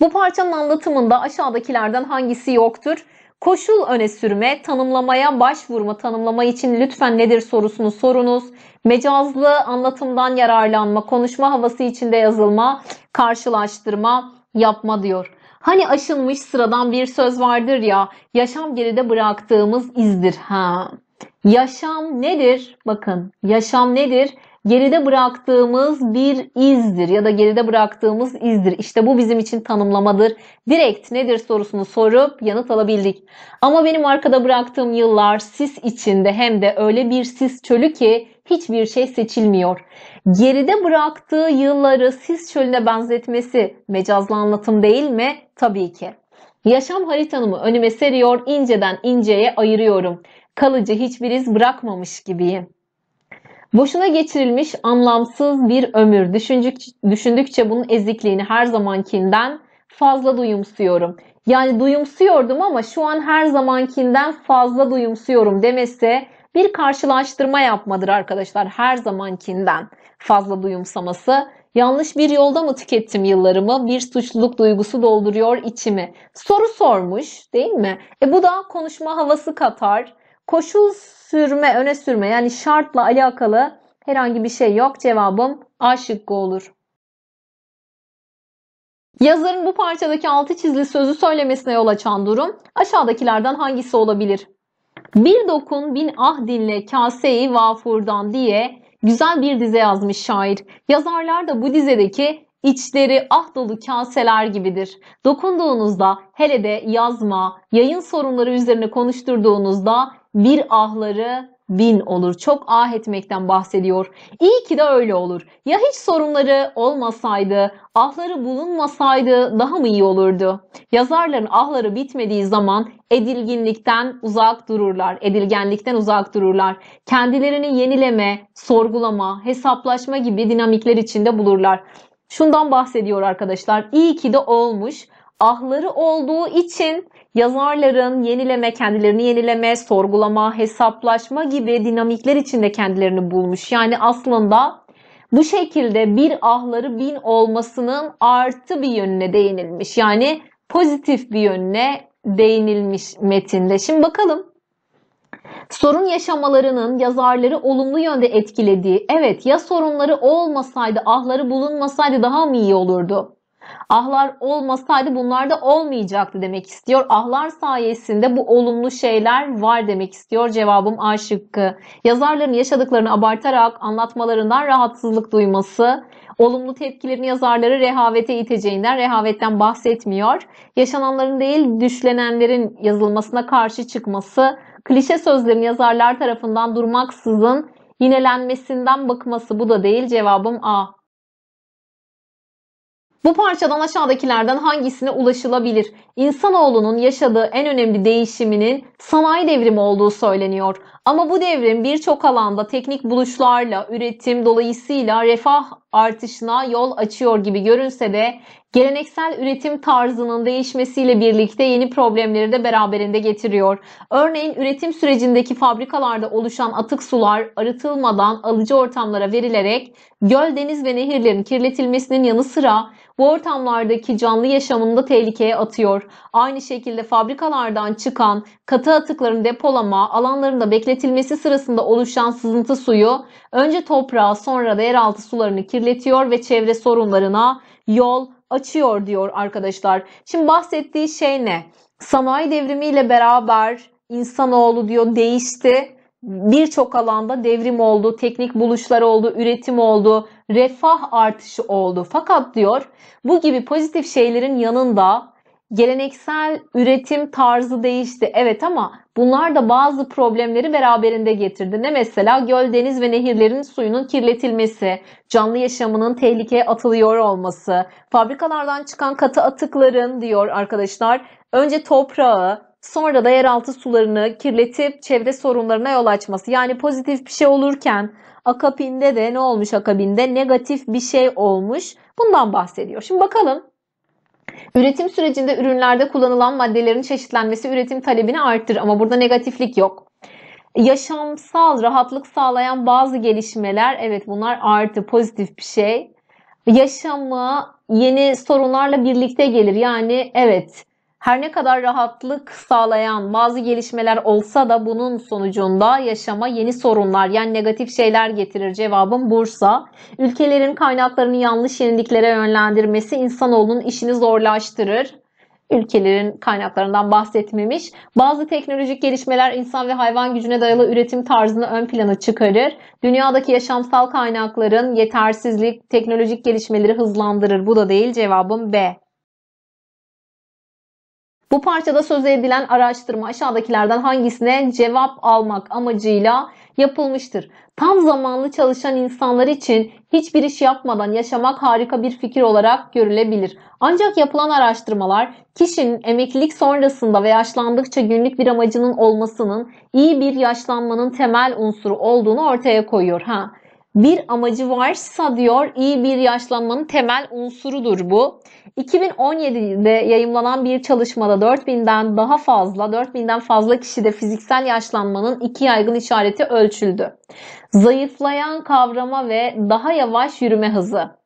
Bu parçanın anlatımında aşağıdakilerden hangisi yoktur? Koşul öne sürme, tanımlamaya başvurma, tanımlama için lütfen nedir sorusunu sorunuz. Mecazlı anlatımdan yararlanma, konuşma havası içinde yazılma, karşılaştırma, yapma diyor. Hani aşınmış sıradan bir söz vardır ya, yaşam geride bıraktığımız izdir. Ha. Yaşam nedir? Bakın, yaşam nedir? geride bıraktığımız bir izdir ya da geride bıraktığımız izdir. İşte bu bizim için tanımlamadır. Direkt nedir sorusunu sorup yanıt alabildik. Ama benim arkada bıraktığım yıllar sis içinde hem de öyle bir sis çölü ki hiçbir şey seçilmiyor. Geride bıraktığı yılları sis çölüne benzetmesi mecazlı anlatım değil mi? Tabii ki. Yaşam haritanımı önüme seriyor, inceden inceye ayırıyorum. Kalıcı hiçbir iz bırakmamış gibiyim. Boşuna geçirilmiş anlamsız bir ömür. Düşündük, düşündükçe bunun ezikliğini her zamankinden fazla duyumsuyorum. Yani duyumsuyordum ama şu an her zamankinden fazla duyumsuyorum demesi bir karşılaştırma yapmadır arkadaşlar. Her zamankinden fazla duyumsaması. Yanlış bir yolda mı tükettim yıllarımı? Bir suçluluk duygusu dolduruyor içimi. Soru sormuş değil mi? E bu da konuşma havası katar. Koşul sürme, öne sürme yani şartla alakalı herhangi bir şey yok. Cevabım A şıkkı olur. Yazarın bu parçadaki altı çizili sözü söylemesine yol açan durum aşağıdakilerden hangisi olabilir? Bir dokun bin ah dinle kaseyi vafurdan diye güzel bir dize yazmış şair. Yazarlar da bu dizedeki içleri ah dolu kaseler gibidir. Dokunduğunuzda hele de yazma, yayın sorunları üzerine konuşturduğunuzda bir ahları bin olur. Çok ah etmekten bahsediyor. İyi ki de öyle olur. Ya hiç sorunları olmasaydı, ahları bulunmasaydı daha mı iyi olurdu? Yazarların ahları bitmediği zaman edilginlikten uzak dururlar, edilgenlikten uzak dururlar. Kendilerini yenileme, sorgulama, hesaplaşma gibi dinamikler içinde bulurlar. Şundan bahsediyor arkadaşlar. İyi ki de olmuş ahları olduğu için Yazarların yenileme, kendilerini yenileme, sorgulama, hesaplaşma gibi dinamikler içinde kendilerini bulmuş. Yani aslında bu şekilde bir ahları bin olmasının artı bir yönüne değinilmiş. Yani pozitif bir yönüne değinilmiş metinde. Şimdi bakalım Sorun yaşamalarının yazarları olumlu yönde etkilediği, evet ya sorunları olmasaydı, ahları bulunmasaydı daha mı iyi olurdu? Ahlar olmasaydı bunlar da olmayacaktı demek istiyor. Ahlar sayesinde bu olumlu şeyler var demek istiyor. Cevabım A şıkkı. Yazarların yaşadıklarını abartarak anlatmalarından rahatsızlık duyması olumlu tepkilerini yazarları rehavete iteceğinden rehavetten bahsetmiyor. Yaşananların değil düşlenenlerin yazılmasına karşı çıkması, klişe sözlerin yazarlar tarafından durmaksızın yinelenmesinden bakması bu da değil cevabım A. Bu parçadan aşağıdakilerden hangisine ulaşılabilir? İnsanoğlunun yaşadığı en önemli değişiminin sanayi devrimi olduğu söyleniyor. Ama bu devrim birçok alanda teknik buluşlarla, üretim dolayısıyla refah artışına yol açıyor gibi görünse de geleneksel üretim tarzının değişmesiyle birlikte yeni problemleri de beraberinde getiriyor. Örneğin üretim sürecindeki fabrikalarda oluşan atık sular arıtılmadan alıcı ortamlara verilerek göl, deniz ve nehirlerin kirletilmesinin yanı sıra bu ortamlardaki canlı yaşamını da tehlikeye atıyor. Aynı şekilde fabrikalardan çıkan katı atıkların depolama alanlarında bekletilmesi kirletilmesi sırasında oluşan sızıntı suyu önce toprağı sonra da yeraltı sularını kirletiyor ve çevre sorunlarına yol açıyor diyor arkadaşlar. Şimdi bahsettiği şey ne? Sanayi devrimiyle beraber insanoğlu diyor değişti. Birçok alanda devrim oldu, teknik buluşlar oldu, üretim oldu, refah artışı oldu. Fakat diyor bu gibi pozitif şeylerin yanında geleneksel üretim tarzı değişti. Evet ama bunlar da bazı problemleri beraberinde getirdi. Ne mesela göl, deniz ve nehirlerin suyunun kirletilmesi, canlı yaşamının tehlikeye atılıyor olması, fabrikalardan çıkan katı atıkların diyor arkadaşlar önce toprağı, sonra da yeraltı sularını kirletip çevre sorunlarına yol açması. Yani pozitif bir şey olurken akabinde de ne olmuş akabinde negatif bir şey olmuş. Bundan bahsediyor. Şimdi bakalım Üretim sürecinde ürünlerde kullanılan maddelerin çeşitlenmesi üretim talebini arttır ama burada negatiflik yok. Yaşamsal rahatlık sağlayan bazı gelişmeler evet bunlar artı pozitif bir şey. Yaşama yeni sorunlarla birlikte gelir. Yani evet her ne kadar rahatlık sağlayan bazı gelişmeler olsa da bunun sonucunda yaşama yeni sorunlar yani negatif şeyler getirir. Cevabım Bursa. Ülkelerin kaynaklarını yanlış yeniliklere yönlendirmesi insanoğlunun işini zorlaştırır. Ülkelerin kaynaklarından bahsetmemiş. Bazı teknolojik gelişmeler insan ve hayvan gücüne dayalı üretim tarzını ön plana çıkarır. Dünyadaki yaşamsal kaynakların yetersizlik teknolojik gelişmeleri hızlandırır. Bu da değil cevabım B. Bu parçada söz edilen araştırma aşağıdakilerden hangisine cevap almak amacıyla yapılmıştır? Tam zamanlı çalışan insanlar için hiçbir iş yapmadan yaşamak harika bir fikir olarak görülebilir. Ancak yapılan araştırmalar kişinin emeklilik sonrasında ve yaşlandıkça günlük bir amacının olmasının iyi bir yaşlanmanın temel unsuru olduğunu ortaya koyuyor. Ha, bir amacı varsa diyor iyi bir yaşlanmanın temel unsurudur bu. 2017'de yayımlanan bir çalışmada 4000'den daha fazla, 4000'den fazla kişide fiziksel yaşlanmanın iki yaygın işareti ölçüldü. Zayıflayan kavrama ve daha yavaş yürüme hızı.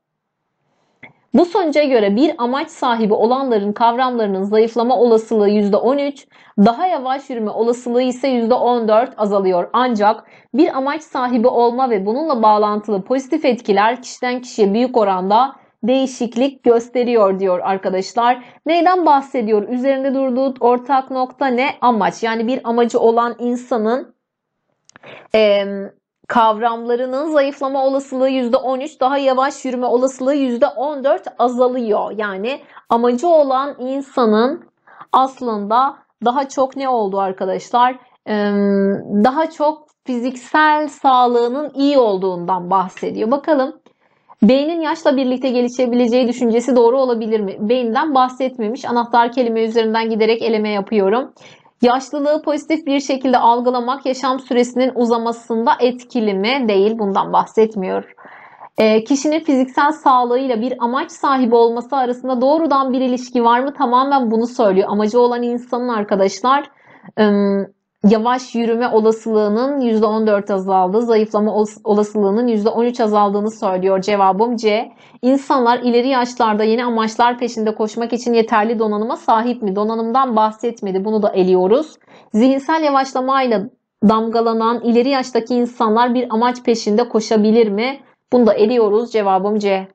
Bu sonuca göre bir amaç sahibi olanların kavramlarının zayıflama olasılığı %13, daha yavaş yürüme olasılığı ise %14 azalıyor. Ancak bir amaç sahibi olma ve bununla bağlantılı pozitif etkiler kişiden kişiye büyük oranda değişiklik gösteriyor diyor arkadaşlar. Neyden bahsediyor? Üzerinde durduğu ortak nokta ne? Amaç. Yani bir amacı olan insanın e, kavramlarının zayıflama olasılığı %13 daha yavaş yürüme olasılığı %14 azalıyor. Yani amacı olan insanın aslında daha çok ne oldu arkadaşlar? Daha çok fiziksel sağlığının iyi olduğundan bahsediyor. Bakalım beynin yaşla birlikte gelişebileceği düşüncesi doğru olabilir mi? Beyinden bahsetmemiş. Anahtar kelime üzerinden giderek eleme yapıyorum. Yaşlılığı pozitif bir şekilde algılamak yaşam süresinin uzamasında etkili mi? Değil. Bundan bahsetmiyor. E, kişinin fiziksel sağlığıyla bir amaç sahibi olması arasında doğrudan bir ilişki var mı? Tamamen bunu söylüyor. Amacı olan insanın arkadaşlar e, yavaş yürüme olasılığının %14 azaldı, zayıflama olasılığının %13 azaldığını söylüyor. Cevabım C. İnsanlar ileri yaşlarda yeni amaçlar peşinde koşmak için yeterli donanıma sahip mi? Donanımdan bahsetmedi. Bunu da eliyoruz. Zihinsel yavaşlamayla damgalanan ileri yaştaki insanlar bir amaç peşinde koşabilir mi? Bunda eliyoruz. Cevabım C.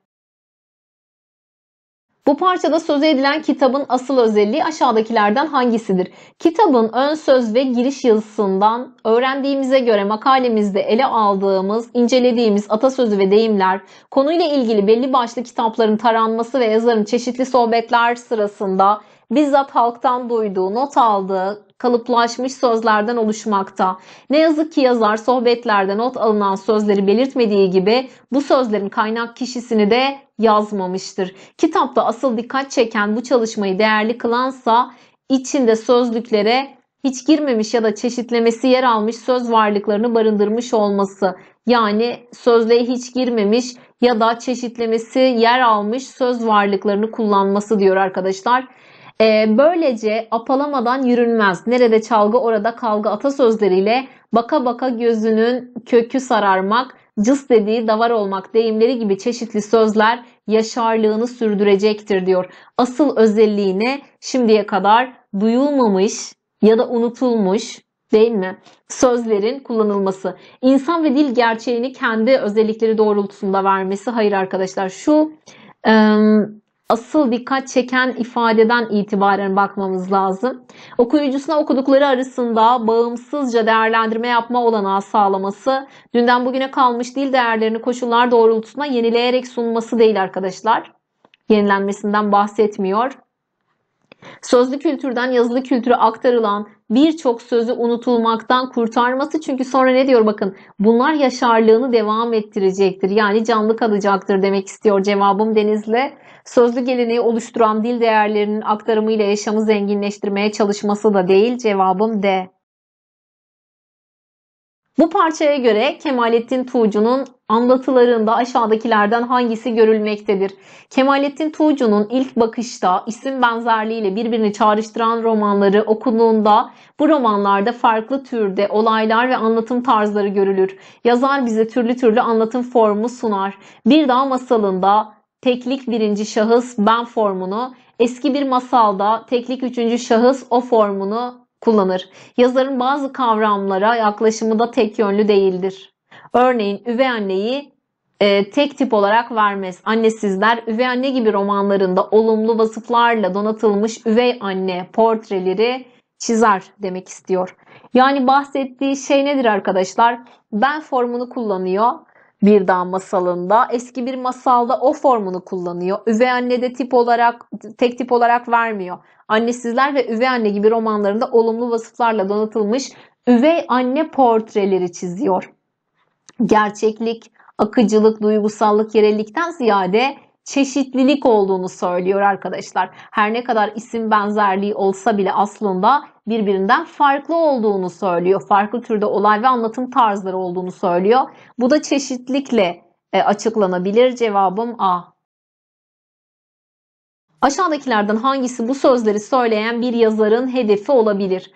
Bu parçada sözü edilen kitabın asıl özelliği aşağıdakilerden hangisidir? Kitabın ön söz ve giriş yazısından öğrendiğimize göre makalemizde ele aldığımız, incelediğimiz atasözü ve deyimler, konuyla ilgili belli başlı kitapların taranması ve yazarın çeşitli sohbetler sırasında bizzat halktan duyduğu, not aldığı kalıplaşmış sözlerden oluşmakta. Ne yazık ki yazar sohbetlerde not alınan sözleri belirtmediği gibi bu sözlerin kaynak kişisini de yazmamıştır. Kitapta asıl dikkat çeken bu çalışmayı değerli kılansa içinde sözlüklere hiç girmemiş ya da çeşitlemesi yer almış söz varlıklarını barındırmış olması. Yani sözlüğe hiç girmemiş ya da çeşitlemesi yer almış söz varlıklarını kullanması diyor arkadaşlar. Ee, böylece apalamadan yürünmez. Nerede çalgı orada kavga atasözleriyle baka baka gözünün kökü sararmak, cıs dediği davar olmak deyimleri gibi çeşitli sözler yaşarlığını sürdürecektir diyor. Asıl özelliğine şimdiye kadar duyulmamış ya da unutulmuş değil mi? Sözlerin kullanılması. İnsan ve dil gerçeğini kendi özellikleri doğrultusunda vermesi. Hayır arkadaşlar şu ıı, asıl dikkat çeken ifadeden itibaren bakmamız lazım. Okuyucusuna okudukları arasında bağımsızca değerlendirme yapma olanağı sağlaması, dünden bugüne kalmış dil değerlerini koşullar doğrultusuna yenileyerek sunması değil arkadaşlar. Yenilenmesinden bahsetmiyor. Sözlü kültürden yazılı kültüre aktarılan birçok sözü unutulmaktan kurtarması. Çünkü sonra ne diyor bakın bunlar yaşarlığını devam ettirecektir. Yani canlı kalacaktır demek istiyor cevabım Deniz'le. Sözlü geleneği oluşturan dil değerlerinin aktarımıyla yaşamı zenginleştirmeye çalışması da değil cevabım D. Bu parçaya göre Kemalettin Tuğcu'nun Anlatılarında aşağıdakilerden hangisi görülmektedir? Kemalettin Tuğcu'nun ilk bakışta isim benzerliğiyle birbirini çağrıştıran romanları okuduğunda bu romanlarda farklı türde olaylar ve anlatım tarzları görülür. Yazar bize türlü türlü anlatım formu sunar. Bir dağ masalında teklik birinci şahıs ben formunu, eski bir masalda teklik üçüncü şahıs o formunu kullanır. Yazarın bazı kavramlara yaklaşımı da tek yönlü değildir. Örneğin üvey anneyi e, tek tip olarak vermez. Annesizler üvey anne gibi romanlarında olumlu vasıflarla donatılmış üvey anne portreleri çizer demek istiyor. Yani bahsettiği şey nedir arkadaşlar? Ben formunu kullanıyor bir dağ masalında. Eski bir masalda o formunu kullanıyor. Üvey anne de tip olarak tek tip olarak vermiyor. Annesizler ve üvey anne gibi romanlarında olumlu vasıflarla donatılmış üvey anne portreleri çiziyor gerçeklik, akıcılık, duygusallık, yerellikten ziyade çeşitlilik olduğunu söylüyor arkadaşlar. Her ne kadar isim benzerliği olsa bile aslında birbirinden farklı olduğunu söylüyor. Farklı türde olay ve anlatım tarzları olduğunu söylüyor. Bu da çeşitlikle e, açıklanabilir. Cevabım A. Aşağıdakilerden hangisi bu sözleri söyleyen bir yazarın hedefi olabilir?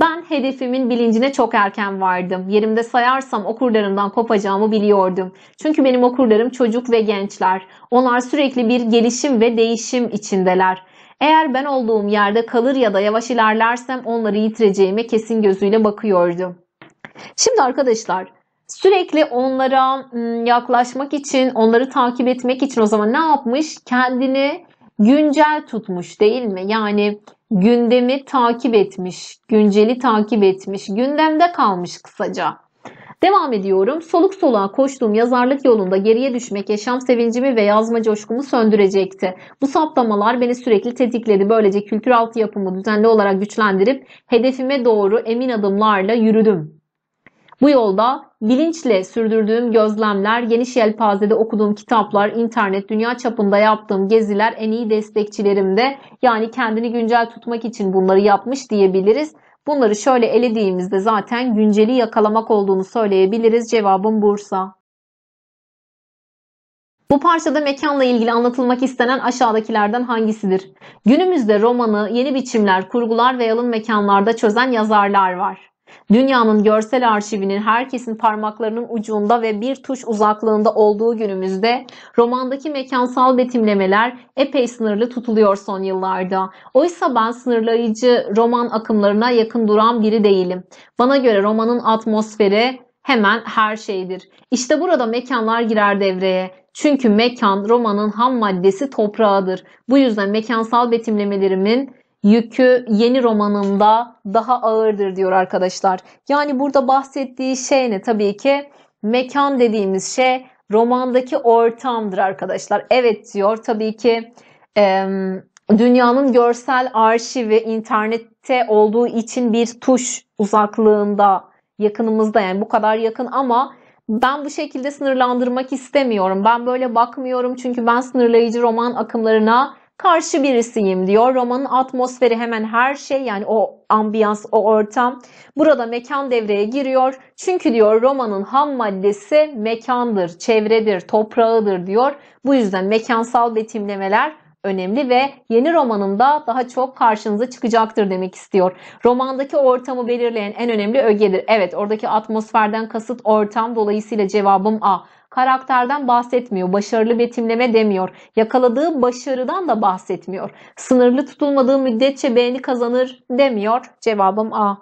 Ben hedefimin bilincine çok erken vardım. Yerimde sayarsam okurlarımdan kopacağımı biliyordum. Çünkü benim okurlarım çocuk ve gençler. Onlar sürekli bir gelişim ve değişim içindeler. Eğer ben olduğum yerde kalır ya da yavaş ilerlersem onları yitireceğime kesin gözüyle bakıyordum. Şimdi arkadaşlar sürekli onlara yaklaşmak için, onları takip etmek için o zaman ne yapmış? Kendini güncel tutmuş değil mi? Yani gündemi takip etmiş, günceli takip etmiş, gündemde kalmış kısaca. Devam ediyorum. Soluk soluğa koştuğum yazarlık yolunda geriye düşmek yaşam sevincimi ve yazma coşkumu söndürecekti. Bu saptamalar beni sürekli tetikledi. Böylece kültür altı yapımı düzenli olarak güçlendirip hedefime doğru emin adımlarla yürüdüm. Bu yolda bilinçle sürdürdüğüm gözlemler, geniş yelpazede okuduğum kitaplar, internet, dünya çapında yaptığım geziler en iyi destekçilerim de yani kendini güncel tutmak için bunları yapmış diyebiliriz. Bunları şöyle elediğimizde zaten günceli yakalamak olduğunu söyleyebiliriz. Cevabım Bursa. Bu parçada mekanla ilgili anlatılmak istenen aşağıdakilerden hangisidir? Günümüzde romanı yeni biçimler, kurgular ve yalın mekanlarda çözen yazarlar var. Dünyanın görsel arşivinin herkesin parmaklarının ucunda ve bir tuş uzaklığında olduğu günümüzde romandaki mekansal betimlemeler epey sınırlı tutuluyor son yıllarda. Oysa ben sınırlayıcı roman akımlarına yakın duran biri değilim. Bana göre romanın atmosferi hemen her şeydir. İşte burada mekanlar girer devreye. Çünkü mekan romanın ham maddesi toprağıdır. Bu yüzden mekansal betimlemelerimin yükü yeni romanında daha ağırdır diyor arkadaşlar. Yani burada bahsettiği şey ne? Tabii ki mekan dediğimiz şey romandaki ortamdır arkadaşlar. Evet diyor tabii ki e, dünyanın görsel arşivi internette olduğu için bir tuş uzaklığında yakınımızda yani bu kadar yakın ama ben bu şekilde sınırlandırmak istemiyorum. Ben böyle bakmıyorum çünkü ben sınırlayıcı roman akımlarına karşı birisiyim diyor. Romanın atmosferi hemen her şey yani o ambiyans, o ortam. Burada mekan devreye giriyor. Çünkü diyor romanın ham maddesi mekandır, çevredir, toprağıdır diyor. Bu yüzden mekansal betimlemeler önemli ve yeni romanında daha çok karşınıza çıkacaktır demek istiyor. Romandaki ortamı belirleyen en önemli ögedir. Evet oradaki atmosferden kasıt ortam dolayısıyla cevabım A karakterden bahsetmiyor. Başarılı betimleme demiyor. Yakaladığı başarıdan da bahsetmiyor. Sınırlı tutulmadığı müddetçe beğeni kazanır demiyor. Cevabım A.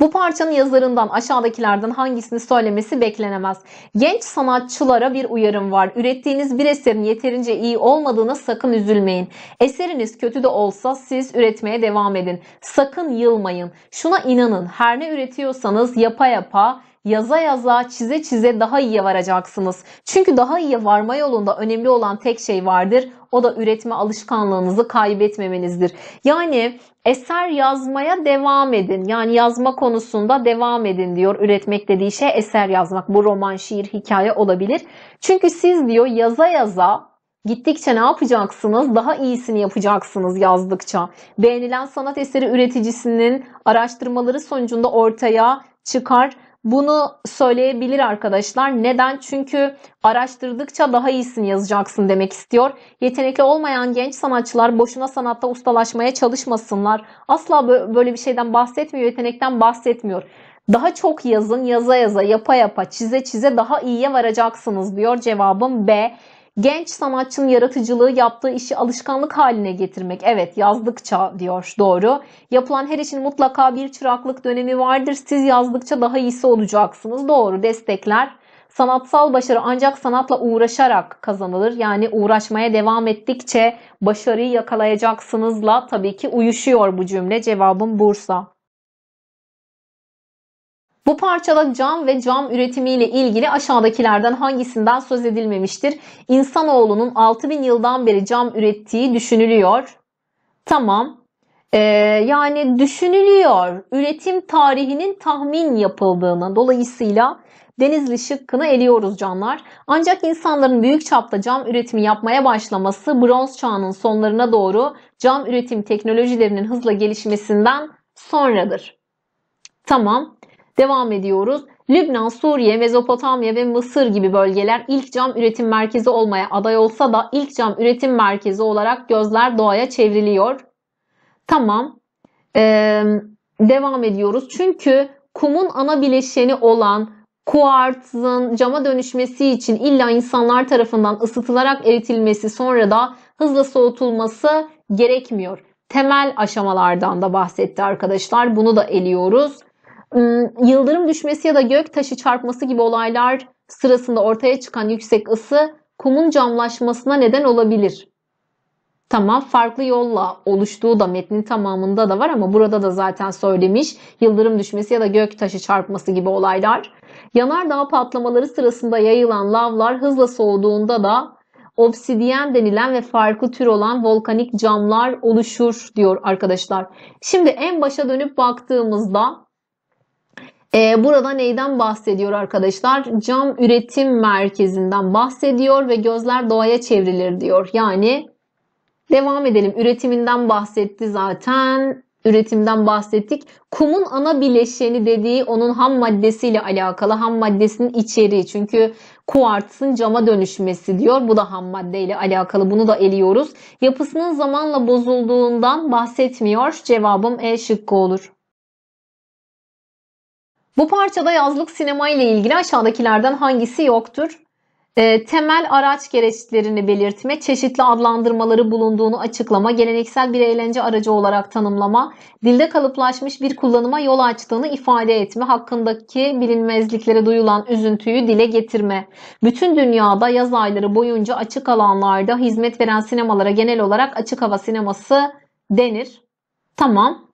Bu parçanın yazarından aşağıdakilerden hangisini söylemesi beklenemez. Genç sanatçılara bir uyarım var. Ürettiğiniz bir eserin yeterince iyi olmadığına sakın üzülmeyin. Eseriniz kötü de olsa siz üretmeye devam edin. Sakın yılmayın. Şuna inanın her ne üretiyorsanız yapa yapa yaza yaza, çize çize daha iyiye varacaksınız. Çünkü daha iyiye varma yolunda önemli olan tek şey vardır. O da üretme alışkanlığınızı kaybetmemenizdir. Yani eser yazmaya devam edin. Yani yazma konusunda devam edin diyor. Üretmek dediği şey eser yazmak. Bu roman, şiir, hikaye olabilir. Çünkü siz diyor yaza yaza Gittikçe ne yapacaksınız? Daha iyisini yapacaksınız yazdıkça. Beğenilen sanat eseri üreticisinin araştırmaları sonucunda ortaya çıkar bunu söyleyebilir arkadaşlar. Neden? Çünkü araştırdıkça daha iyisini yazacaksın demek istiyor. Yetenekli olmayan genç sanatçılar boşuna sanatta ustalaşmaya çalışmasınlar. Asla böyle bir şeyden bahsetmiyor, yetenekten bahsetmiyor. Daha çok yazın, yaza yaza, yapa yapa, çize çize daha iyiye varacaksınız diyor. Cevabım B. Genç sanatçının yaratıcılığı yaptığı işi alışkanlık haline getirmek. Evet yazdıkça diyor doğru. Yapılan her işin mutlaka bir çıraklık dönemi vardır. Siz yazdıkça daha iyisi olacaksınız. Doğru destekler. Sanatsal başarı ancak sanatla uğraşarak kazanılır. Yani uğraşmaya devam ettikçe başarıyı yakalayacaksınızla tabii ki uyuşuyor bu cümle. Cevabım Bursa. Bu parçada cam ve cam üretimiyle ilgili aşağıdakilerden hangisinden söz edilmemiştir? İnsanoğlunun 6000 yıldan beri cam ürettiği düşünülüyor. Tamam. Ee, yani düşünülüyor. Üretim tarihinin tahmin yapıldığını. Dolayısıyla Denizli şıkkını eliyoruz canlar. Ancak insanların büyük çapta cam üretimi yapmaya başlaması bronz çağının sonlarına doğru cam üretim teknolojilerinin hızla gelişmesinden sonradır. Tamam. Devam ediyoruz. Lübnan, Suriye, Mezopotamya ve Mısır gibi bölgeler ilk cam üretim merkezi olmaya aday olsa da ilk cam üretim merkezi olarak gözler doğaya çevriliyor. Tamam. Ee, devam ediyoruz. Çünkü kumun ana bileşeni olan kuartzın cama dönüşmesi için illa insanlar tarafından ısıtılarak eritilmesi sonra da hızla soğutulması gerekmiyor. Temel aşamalardan da bahsetti arkadaşlar. Bunu da eliyoruz. Iı, yıldırım düşmesi ya da gök taşı çarpması gibi olaylar sırasında ortaya çıkan yüksek ısı kumun camlaşmasına neden olabilir. Tamam farklı yolla oluştuğu da metnin tamamında da var ama burada da zaten söylemiş yıldırım düşmesi ya da gök taşı çarpması gibi olaylar. Yanardağ patlamaları sırasında yayılan lavlar hızla soğuduğunda da obsidiyen denilen ve farklı tür olan volkanik camlar oluşur diyor arkadaşlar. Şimdi en başa dönüp baktığımızda e, burada neyden bahsediyor arkadaşlar? Cam üretim merkezinden bahsediyor ve gözler doğaya çevrilir diyor. Yani devam edelim. Üretiminden bahsetti zaten. Üretimden bahsettik. Kumun ana bileşeni dediği onun ham maddesiyle alakalı. Ham maddesinin içeriği. Çünkü kuartsın cama dönüşmesi diyor. Bu da ham maddeyle alakalı. Bunu da eliyoruz. Yapısının zamanla bozulduğundan bahsetmiyor. Cevabım E şıkkı olur. Bu parçada yazlık sinema ile ilgili aşağıdakilerden hangisi yoktur? E, temel araç gereçlerini belirtme, çeşitli adlandırmaları bulunduğunu açıklama, geleneksel bir eğlence aracı olarak tanımlama, dilde kalıplaşmış bir kullanıma yol açtığını ifade etme, hakkındaki bilinmezliklere duyulan üzüntüyü dile getirme. Bütün dünyada yaz ayları boyunca açık alanlarda hizmet veren sinemalara genel olarak açık hava sineması denir. Tamam.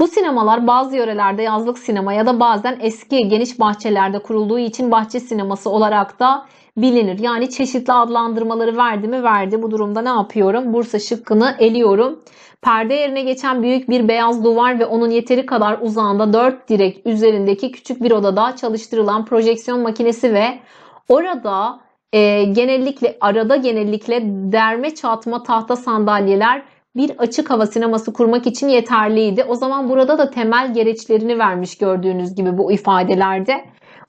Bu sinemalar bazı yörelerde yazlık sinema ya da bazen eski geniş bahçelerde kurulduğu için bahçe sineması olarak da bilinir. Yani çeşitli adlandırmaları verdi mi verdi. Bu durumda ne yapıyorum? Bursa şıkkını eliyorum. Perde yerine geçen büyük bir beyaz duvar ve onun yeteri kadar uzağında 4 direk üzerindeki küçük bir odada çalıştırılan projeksiyon makinesi ve orada e, genellikle arada genellikle derme çatma tahta sandalyeler bir açık hava sineması kurmak için yeterliydi. O zaman burada da temel gereçlerini vermiş gördüğünüz gibi bu ifadelerde.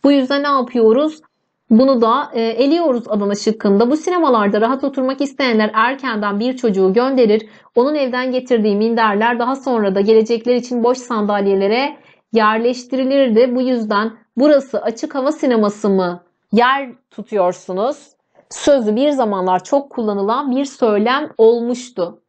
Bu yüzden ne yapıyoruz? Bunu da e, eliyoruz Adana şıkkında. Bu sinemalarda rahat oturmak isteyenler erkenden bir çocuğu gönderir. Onun evden getirdiği minderler daha sonra da gelecekler için boş sandalyelere yerleştirilirdi. Bu yüzden burası açık hava sineması mı yer tutuyorsunuz? Sözü bir zamanlar çok kullanılan bir söylem olmuştu.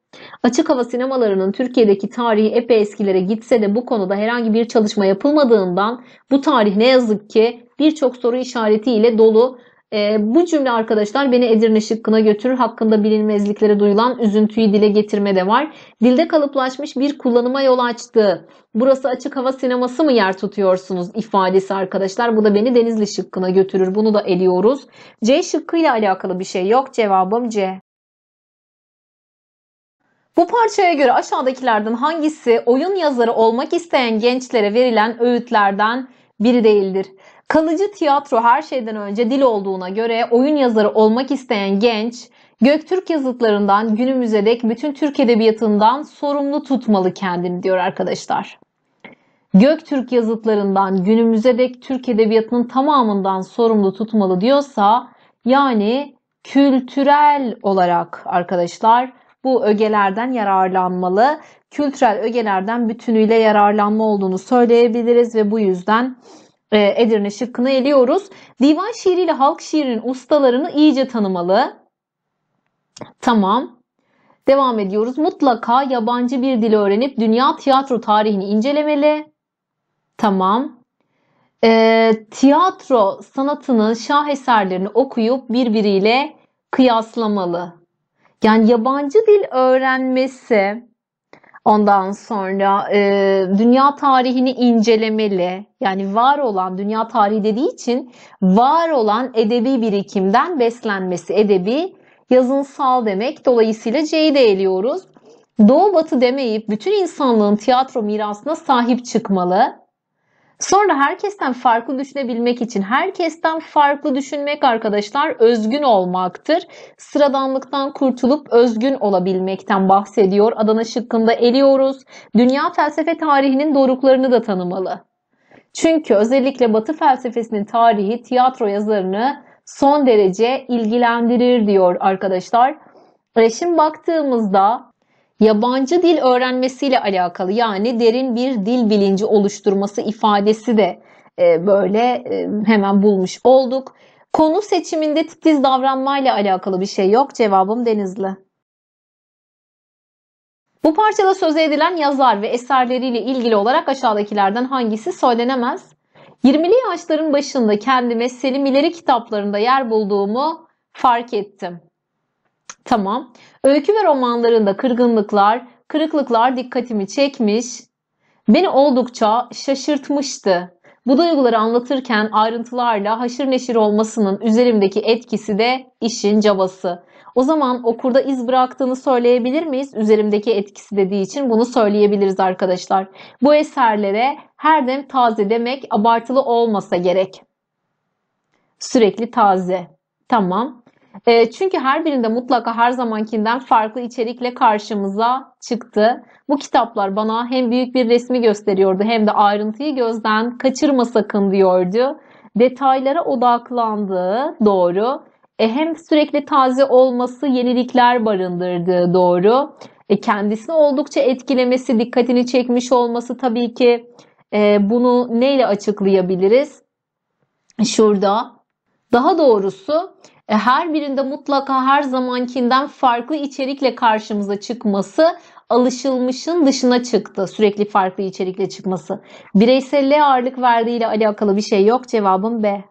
Açık hava sinemalarının Türkiye'deki tarihi epey eskilere gitse de bu konuda herhangi bir çalışma yapılmadığından bu tarih ne yazık ki birçok soru işareti ile dolu. E, bu cümle arkadaşlar beni Edirne şıkkına götürür. Hakkında bilinmezliklere duyulan üzüntüyü dile getirme de var. Dilde kalıplaşmış bir kullanıma yol açtı. Burası açık hava sineması mı yer tutuyorsunuz ifadesi arkadaşlar. Bu da beni Denizli şıkkına götürür. Bunu da eliyoruz. C şıkkıyla alakalı bir şey yok. Cevabım C. Bu parçaya göre aşağıdakilerden hangisi oyun yazarı olmak isteyen gençlere verilen öğütlerden biri değildir? Kalıcı tiyatro her şeyden önce dil olduğuna göre oyun yazarı olmak isteyen genç Göktürk yazıtlarından günümüze dek bütün Türk edebiyatından sorumlu tutmalı kendini diyor arkadaşlar. Göktürk yazıtlarından günümüze dek Türk edebiyatının tamamından sorumlu tutmalı diyorsa yani kültürel olarak arkadaşlar bu ögelerden yararlanmalı. Kültürel ögelerden bütünüyle yararlanma olduğunu söyleyebiliriz ve bu yüzden e, Edirne şıkkını eliyoruz. Divan şiiriyle halk şiirinin ustalarını iyice tanımalı. Tamam. Devam ediyoruz. Mutlaka yabancı bir dil öğrenip dünya tiyatro tarihini incelemeli. Tamam. E, tiyatro sanatının şaheserlerini okuyup birbiriyle kıyaslamalı. Yani yabancı dil öğrenmesi ondan sonra e, dünya tarihini incelemeli. Yani var olan dünya tarihi dediği için var olan edebi birikimden beslenmesi. Edebi yazınsal demek. Dolayısıyla C'yi de eliyoruz. Doğu batı demeyip bütün insanlığın tiyatro mirasına sahip çıkmalı. Sonra herkesten farklı düşünebilmek için herkesten farklı düşünmek arkadaşlar özgün olmaktır. Sıradanlıktan kurtulup özgün olabilmekten bahsediyor. Adana şıkkında eliyoruz. Dünya felsefe tarihinin doruklarını da tanımalı. Çünkü özellikle Batı felsefesinin tarihi tiyatro yazarını son derece ilgilendirir diyor arkadaşlar. E, şimdi baktığımızda yabancı dil öğrenmesiyle alakalı yani derin bir dil bilinci oluşturması ifadesi de e, böyle e, hemen bulmuş olduk. Konu seçiminde titiz davranmayla alakalı bir şey yok. Cevabım Denizli. Bu parçada söz edilen yazar ve eserleriyle ilgili olarak aşağıdakilerden hangisi söylenemez? 20'li yaşların başında kendime Selim İleri kitaplarında yer bulduğumu fark ettim. Tamam. Öykü ve romanlarında kırgınlıklar, kırıklıklar dikkatimi çekmiş, beni oldukça şaşırtmıştı. Bu duyguları anlatırken ayrıntılarla haşır neşir olmasının üzerimdeki etkisi de işin cabası. O zaman okurda iz bıraktığını söyleyebilir miyiz? Üzerimdeki etkisi dediği için bunu söyleyebiliriz arkadaşlar. Bu eserlere her dem taze demek abartılı olmasa gerek. Sürekli taze. Tamam. E, çünkü her birinde mutlaka her zamankinden farklı içerikle karşımıza çıktı. Bu kitaplar bana hem büyük bir resmi gösteriyordu hem de ayrıntıyı gözden kaçırma sakın diyordu. Detaylara odaklandığı doğru. E, hem sürekli taze olması yenilikler barındırdığı doğru. E, kendisini oldukça etkilemesi, dikkatini çekmiş olması tabii ki e, bunu neyle açıklayabiliriz? Şurada. Daha doğrusu e, her birinde mutlaka her zamankinden farklı içerikle karşımıza çıkması alışılmışın dışına çıktı. Sürekli farklı içerikle çıkması. Bireyselliğe ağırlık verdiğiyle alakalı bir şey yok. Cevabım B.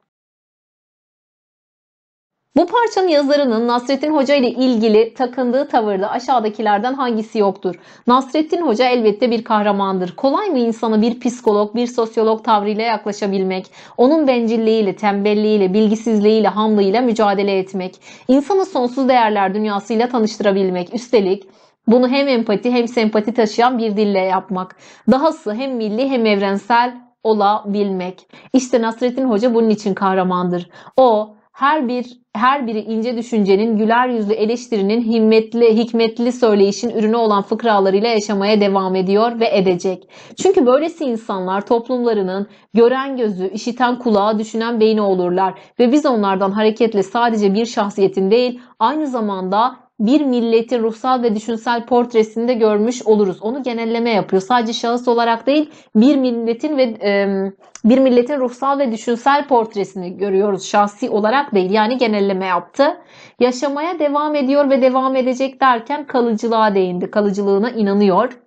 Bu parçanın yazarının Nasrettin Hoca ile ilgili takındığı tavırda aşağıdakilerden hangisi yoktur? Nasrettin Hoca elbette bir kahramandır. Kolay mı insanı bir psikolog, bir sosyolog tavrıyla yaklaşabilmek? Onun bencilliğiyle, tembelliğiyle, bilgisizliğiyle, hamlığıyla mücadele etmek? İnsanı sonsuz değerler dünyasıyla tanıştırabilmek? Üstelik bunu hem empati hem sempati taşıyan bir dille yapmak. Dahası hem milli hem evrensel olabilmek. İşte Nasrettin Hoca bunun için kahramandır. O her bir her biri ince düşüncenin, güler yüzlü eleştirinin, himmetli, hikmetli söyleyişin ürünü olan fıkralarıyla yaşamaya devam ediyor ve edecek. Çünkü böylesi insanlar toplumlarının gören gözü, işiten kulağı, düşünen beyni olurlar ve biz onlardan hareketle sadece bir şahsiyetin değil, aynı zamanda bir milletin ruhsal ve düşünsel portresinde görmüş oluruz. Onu genelleme yapıyor. Sadece şahıs olarak değil, bir milletin ve bir milletin ruhsal ve düşünsel portresini görüyoruz şahsi olarak değil. Yani genelleme yaptı. Yaşamaya devam ediyor ve devam edecek derken kalıcılığa değindi. Kalıcılığına inanıyor.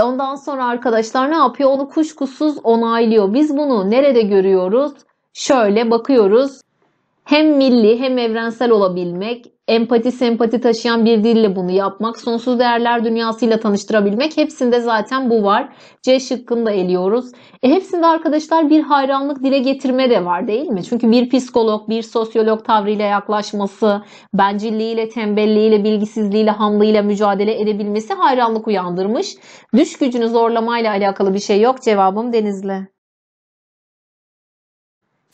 E ondan sonra arkadaşlar ne yapıyor? Onu kuşkusuz onaylıyor. Biz bunu nerede görüyoruz? Şöyle bakıyoruz hem milli hem evrensel olabilmek, empati sempati taşıyan bir dille bunu yapmak, sonsuz değerler dünyasıyla tanıştırabilmek hepsinde zaten bu var. C şıkkında eliyoruz. E hepsinde arkadaşlar bir hayranlık dile getirme de var değil mi? Çünkü bir psikolog, bir sosyolog tavrıyla yaklaşması, bencilliğiyle, tembelliğiyle, bilgisizliğiyle, hamlığıyla mücadele edebilmesi hayranlık uyandırmış. Düş gücünü zorlamayla alakalı bir şey yok. Cevabım Denizli.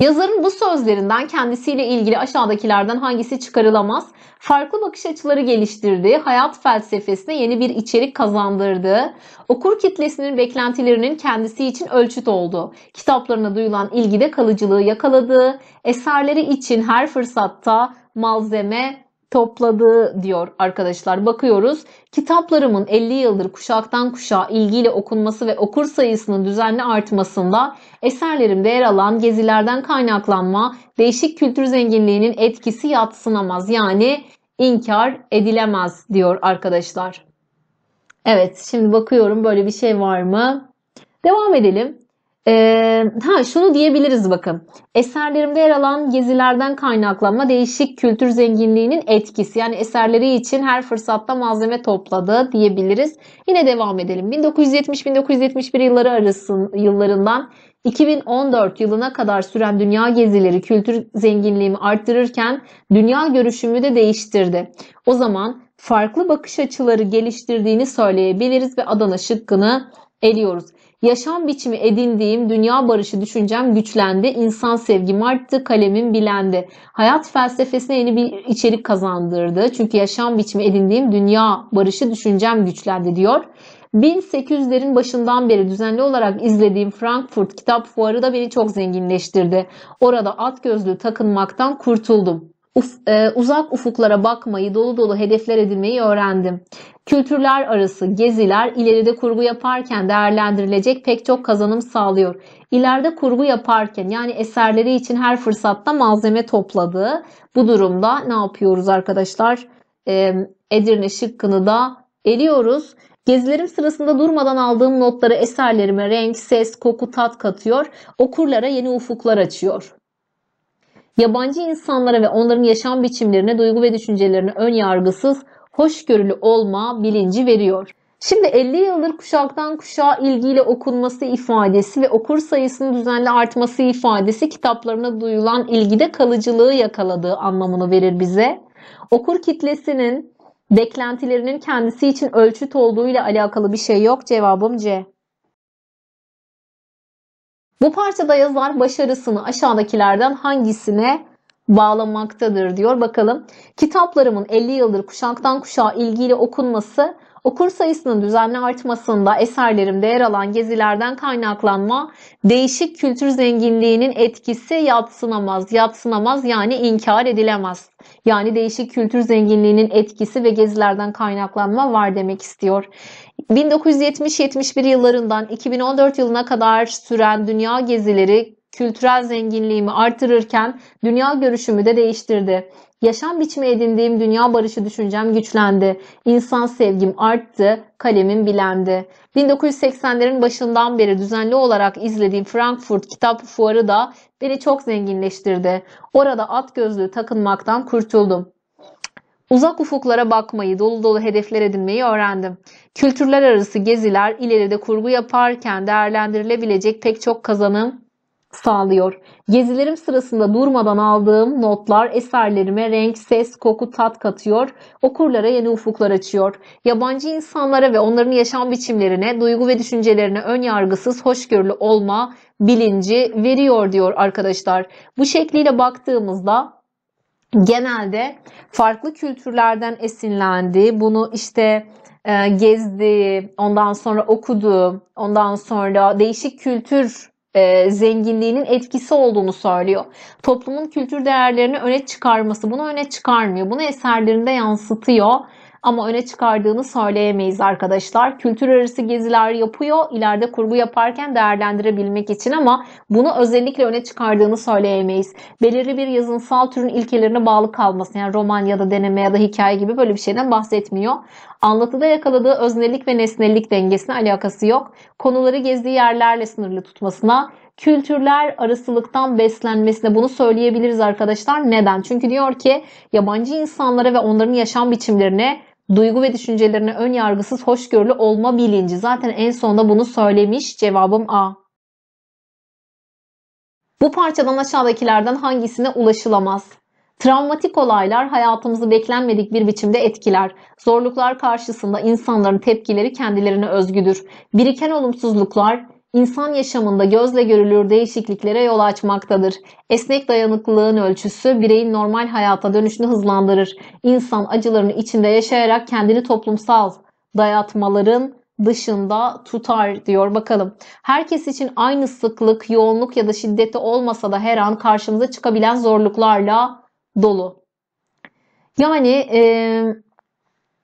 Yazarın bu sözlerinden kendisiyle ilgili aşağıdakilerden hangisi çıkarılamaz? Farklı bakış açıları geliştirdi, hayat felsefesine yeni bir içerik kazandırdı, okur kitlesinin beklentilerinin kendisi için ölçüt oldu, kitaplarına duyulan ilgide kalıcılığı yakaladı, eserleri için her fırsatta malzeme topladı diyor arkadaşlar. Bakıyoruz kitaplarımın 50 yıldır kuşaktan kuşağa ilgiyle okunması ve okur sayısının düzenli artmasında eserlerimde yer alan gezilerden kaynaklanma değişik kültür zenginliğinin etkisi yatsınamaz yani inkar edilemez diyor arkadaşlar. Evet şimdi bakıyorum böyle bir şey var mı? Devam edelim. Ee, ha şunu diyebiliriz bakın. Eserlerimde yer alan gezilerden kaynaklanma değişik kültür zenginliğinin etkisi. Yani eserleri için her fırsatta malzeme topladı diyebiliriz. Yine devam edelim. 1970-1971 yılları arası yıllarından 2014 yılına kadar süren dünya gezileri kültür zenginliğimi arttırırken dünya görüşümü de değiştirdi. O zaman farklı bakış açıları geliştirdiğini söyleyebiliriz ve Adana şıkkını eliyoruz. Yaşam biçimi edindiğim dünya barışı düşüncem güçlendi, insan sevgim arttı, kalemim bilendi. Hayat felsefesine yeni bir içerik kazandırdı. Çünkü yaşam biçimi edindiğim dünya barışı düşüncem güçlendi diyor. 1800'lerin başından beri düzenli olarak izlediğim Frankfurt Kitap Fuarı da beni çok zenginleştirdi. Orada at gözlüğü takınmaktan kurtuldum. Uf, e, uzak ufuklara bakmayı, dolu dolu hedefler edinmeyi öğrendim. Kültürler arası geziler ileride kurgu yaparken değerlendirilecek pek çok kazanım sağlıyor. İleride kurgu yaparken yani eserleri için her fırsatta malzeme topladığı bu durumda ne yapıyoruz arkadaşlar? E, Edirne şıkkını da eliyoruz. Gezilerim sırasında durmadan aldığım notları eserlerime renk, ses, koku, tat katıyor. Okurlara yeni ufuklar açıyor. Yabancı insanlara ve onların yaşam biçimlerine, duygu ve düşüncelerine ön yargısız, hoşgörülü olma bilinci veriyor. Şimdi 50 yıldır kuşaktan kuşağa ilgiyle okunması ifadesi ve okur sayısının düzenli artması ifadesi kitaplarına duyulan ilgide kalıcılığı yakaladığı anlamını verir bize. Okur kitlesinin beklentilerinin kendisi için ölçüt olduğu ile alakalı bir şey yok. Cevabım C. Bu parçada yazar başarısını aşağıdakilerden hangisine bağlamaktadır diyor. Bakalım kitaplarımın 50 yıldır kuşaktan kuşağa ilgiyle okunması Okur sayısının düzenli artmasında eserlerimde yer alan gezilerden kaynaklanma değişik kültür zenginliğinin etkisi yatsınamaz. Yatsınamaz yani inkar edilemez. Yani değişik kültür zenginliğinin etkisi ve gezilerden kaynaklanma var demek istiyor. 1970-71 yıllarından 2014 yılına kadar süren dünya gezileri kültürel zenginliğimi artırırken dünya görüşümü de değiştirdi. Yaşam biçimi edindiğim dünya barışı düşüncem güçlendi. İnsan sevgim arttı, kalemim bilendi. 1980'lerin başından beri düzenli olarak izlediğim Frankfurt Kitap Fuarı da beni çok zenginleştirdi. Orada at gözlüğü takınmaktan kurtuldum. Uzak ufuklara bakmayı, dolu dolu hedefler edinmeyi öğrendim. Kültürler arası geziler ileride kurgu yaparken değerlendirilebilecek pek çok kazanım sağlıyor. Gezilerim sırasında durmadan aldığım notlar eserlerime renk, ses, koku, tat katıyor. Okurlara yeni ufuklar açıyor. Yabancı insanlara ve onların yaşam biçimlerine, duygu ve düşüncelerine ön yargısız, hoşgörülü olma bilinci veriyor diyor arkadaşlar. Bu şekliyle baktığımızda genelde farklı kültürlerden esinlendi, bunu işte e, gezdi, ondan sonra okudu, ondan sonra değişik kültür e, zenginliğinin etkisi olduğunu söylüyor. Toplumun kültür değerlerini öne çıkarması bunu öne çıkarmıyor. Bunu eserlerinde yansıtıyor ama öne çıkardığını söyleyemeyiz arkadaşlar. Kültür arası geziler yapıyor ileride kurgu yaparken değerlendirebilmek için ama bunu özellikle öne çıkardığını söyleyemeyiz. Belirli bir yazınsal türün ilkelerine bağlı kalması yani roman ya da deneme ya da hikaye gibi böyle bir şeyden bahsetmiyor. Anlatıda yakaladığı öznelik ve nesnellik dengesine alakası yok. Konuları gezdiği yerlerle sınırlı tutmasına, kültürler arasılıktan beslenmesine bunu söyleyebiliriz arkadaşlar. Neden? Çünkü diyor ki yabancı insanlara ve onların yaşam biçimlerine duygu ve düşüncelerine ön yargısız hoşgörülü olma bilinci. Zaten en sonunda bunu söylemiş. Cevabım A. Bu parçadan aşağıdakilerden hangisine ulaşılamaz? Travmatik olaylar hayatımızı beklenmedik bir biçimde etkiler. Zorluklar karşısında insanların tepkileri kendilerine özgüdür. Biriken olumsuzluklar insan yaşamında gözle görülür değişikliklere yol açmaktadır. Esnek dayanıklılığın ölçüsü bireyin normal hayata dönüşünü hızlandırır. İnsan acılarını içinde yaşayarak kendini toplumsal dayatmaların dışında tutar diyor. Bakalım. Herkes için aynı sıklık, yoğunluk ya da şiddeti olmasa da her an karşımıza çıkabilen zorluklarla dolu. Yani eee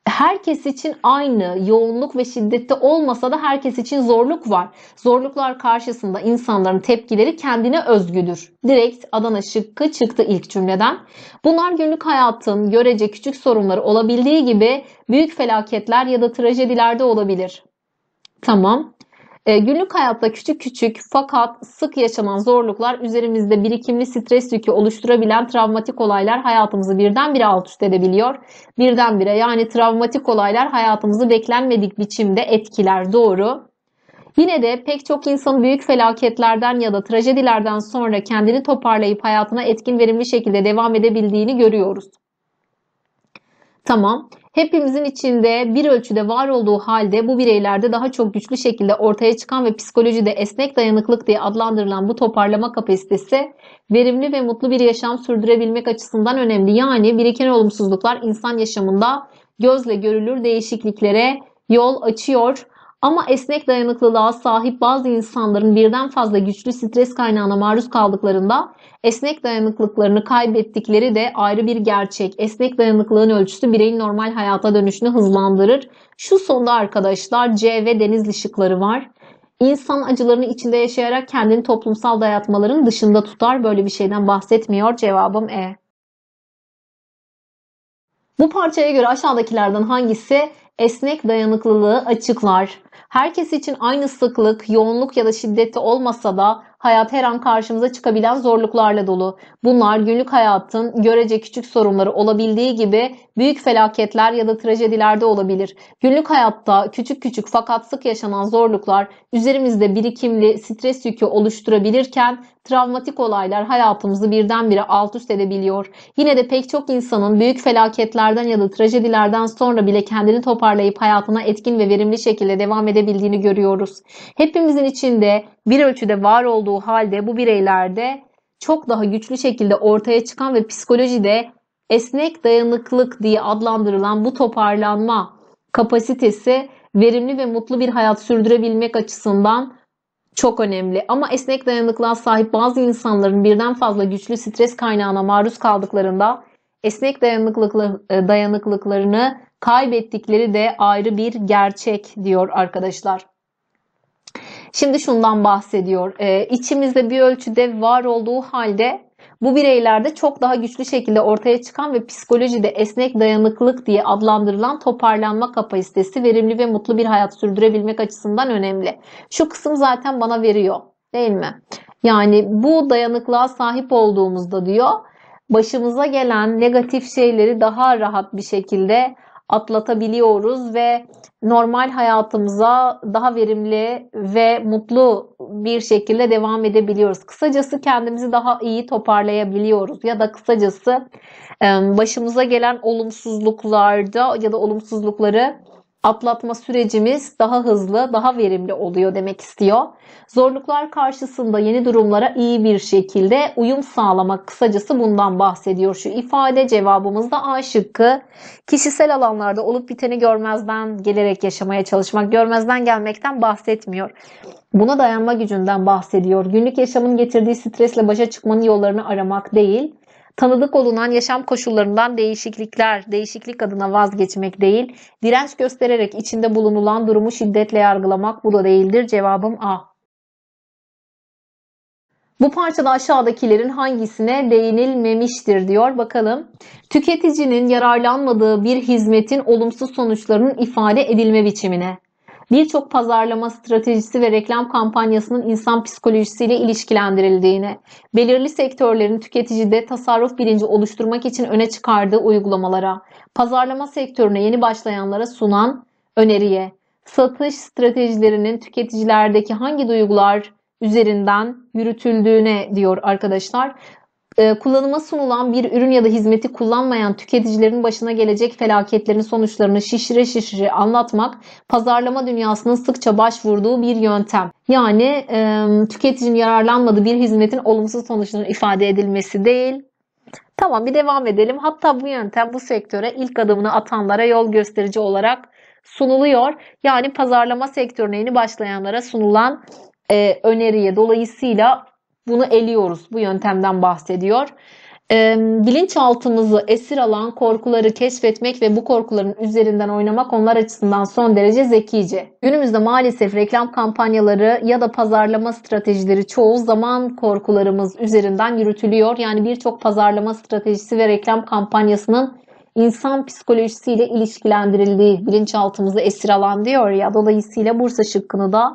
herkes için aynı yoğunluk ve şiddette olmasa da herkes için zorluk var. Zorluklar karşısında insanların tepkileri kendine özgüdür. Direkt Adana şıkkı çıktı ilk cümleden. Bunlar günlük hayatın görece küçük sorunları olabildiği gibi büyük felaketler ya da trajedilerde olabilir. Tamam. E, günlük hayatta küçük küçük fakat sık yaşanan zorluklar üzerimizde birikimli stres yükü oluşturabilen travmatik olaylar hayatımızı birdenbire alt üst edebiliyor. Birdenbire yani travmatik olaylar hayatımızı beklenmedik biçimde etkiler doğru. Yine de pek çok insan büyük felaketlerden ya da trajedilerden sonra kendini toparlayıp hayatına etkin verimli şekilde devam edebildiğini görüyoruz. Tamam. Hepimizin içinde bir ölçüde var olduğu halde bu bireylerde daha çok güçlü şekilde ortaya çıkan ve psikolojide esnek dayanıklık diye adlandırılan bu toparlama kapasitesi verimli ve mutlu bir yaşam sürdürebilmek açısından önemli. Yani biriken olumsuzluklar insan yaşamında gözle görülür değişikliklere yol açıyor. Ama esnek dayanıklılığa sahip bazı insanların birden fazla güçlü stres kaynağına maruz kaldıklarında esnek dayanıklıklarını kaybettikleri de ayrı bir gerçek. Esnek dayanıklılığın ölçüsü bireyin normal hayata dönüşünü hızlandırır. Şu sonda arkadaşlar C ve deniz ışıkları var. İnsan acılarını içinde yaşayarak kendini toplumsal dayatmaların dışında tutar. Böyle bir şeyden bahsetmiyor. Cevabım E. Bu parçaya göre aşağıdakilerden hangisi esnek dayanıklılığı açıklar. Herkes için aynı sıklık, yoğunluk ya da şiddeti olmasa da hayat her an karşımıza çıkabilen zorluklarla dolu. Bunlar günlük hayatın görece küçük sorunları olabildiği gibi büyük felaketler ya da trajedilerde olabilir. Günlük hayatta küçük küçük fakat sık yaşanan zorluklar üzerimizde birikimli stres yükü oluşturabilirken travmatik olaylar hayatımızı birdenbire alt üst edebiliyor. Yine de pek çok insanın büyük felaketlerden ya da trajedilerden sonra bile kendini toparlayıp hayatına etkin ve verimli şekilde devam edebildiğini görüyoruz. Hepimizin içinde bir ölçüde var olduğu halde bu bireylerde çok daha güçlü şekilde ortaya çıkan ve psikolojide esnek dayanıklılık diye adlandırılan bu toparlanma kapasitesi verimli ve mutlu bir hayat sürdürebilmek açısından çok önemli. Ama esnek dayanıklığa sahip bazı insanların birden fazla güçlü stres kaynağına maruz kaldıklarında esnek dayanıklıklarını e, kaybettikleri de ayrı bir gerçek diyor arkadaşlar. Şimdi şundan bahsediyor. E, içimizde bir ölçüde var olduğu halde bu bireylerde çok daha güçlü şekilde ortaya çıkan ve psikolojide esnek dayanıklılık diye adlandırılan toparlanma kapasitesi verimli ve mutlu bir hayat sürdürebilmek açısından önemli. Şu kısım zaten bana veriyor değil mi? Yani bu dayanıklığa sahip olduğumuzda diyor başımıza gelen negatif şeyleri daha rahat bir şekilde atlatabiliyoruz ve normal hayatımıza daha verimli ve mutlu bir şekilde devam edebiliyoruz. Kısacası kendimizi daha iyi toparlayabiliyoruz ya da kısacası başımıza gelen olumsuzluklarda ya da olumsuzlukları atlatma sürecimiz daha hızlı, daha verimli oluyor demek istiyor. Zorluklar karşısında yeni durumlara iyi bir şekilde uyum sağlamak kısacası bundan bahsediyor. Şu ifade cevabımızda A şıkkı. Kişisel alanlarda olup biteni görmezden gelerek yaşamaya çalışmak, görmezden gelmekten bahsetmiyor. Buna dayanma gücünden bahsediyor. Günlük yaşamın getirdiği stresle başa çıkmanın yollarını aramak değil, Tanıdık olunan yaşam koşullarından değişiklikler, değişiklik adına vazgeçmek değil, direnç göstererek içinde bulunulan durumu şiddetle yargılamak bu da değildir. Cevabım A. Bu parçada aşağıdakilerin hangisine değinilmemiştir diyor. Bakalım. Tüketicinin yararlanmadığı bir hizmetin olumsuz sonuçlarının ifade edilme biçimine birçok pazarlama stratejisi ve reklam kampanyasının insan psikolojisiyle ilişkilendirildiğini, belirli sektörlerin tüketicide tasarruf bilinci oluşturmak için öne çıkardığı uygulamalara, pazarlama sektörüne yeni başlayanlara sunan öneriye, satış stratejilerinin tüketicilerdeki hangi duygular üzerinden yürütüldüğüne diyor arkadaşlar. E, kullanıma sunulan bir ürün ya da hizmeti kullanmayan tüketicilerin başına gelecek felaketlerin sonuçlarını şişire şişire anlatmak pazarlama dünyasının sıkça başvurduğu bir yöntem. Yani e, tüketicinin yararlanmadığı bir hizmetin olumsuz sonuçlarının ifade edilmesi değil. Tamam bir devam edelim. Hatta bu yöntem bu sektöre ilk adımını atanlara yol gösterici olarak sunuluyor. Yani pazarlama sektörüne yeni başlayanlara sunulan e, öneriye dolayısıyla bunu eliyoruz. Bu yöntemden bahsediyor. E, bilinçaltımızı esir alan korkuları keşfetmek ve bu korkuların üzerinden oynamak onlar açısından son derece zekice. Günümüzde maalesef reklam kampanyaları ya da pazarlama stratejileri çoğu zaman korkularımız üzerinden yürütülüyor. Yani birçok pazarlama stratejisi ve reklam kampanyasının insan psikolojisiyle ilişkilendirildiği bilinçaltımızı esir alan diyor ya. Dolayısıyla Bursa şıkkını da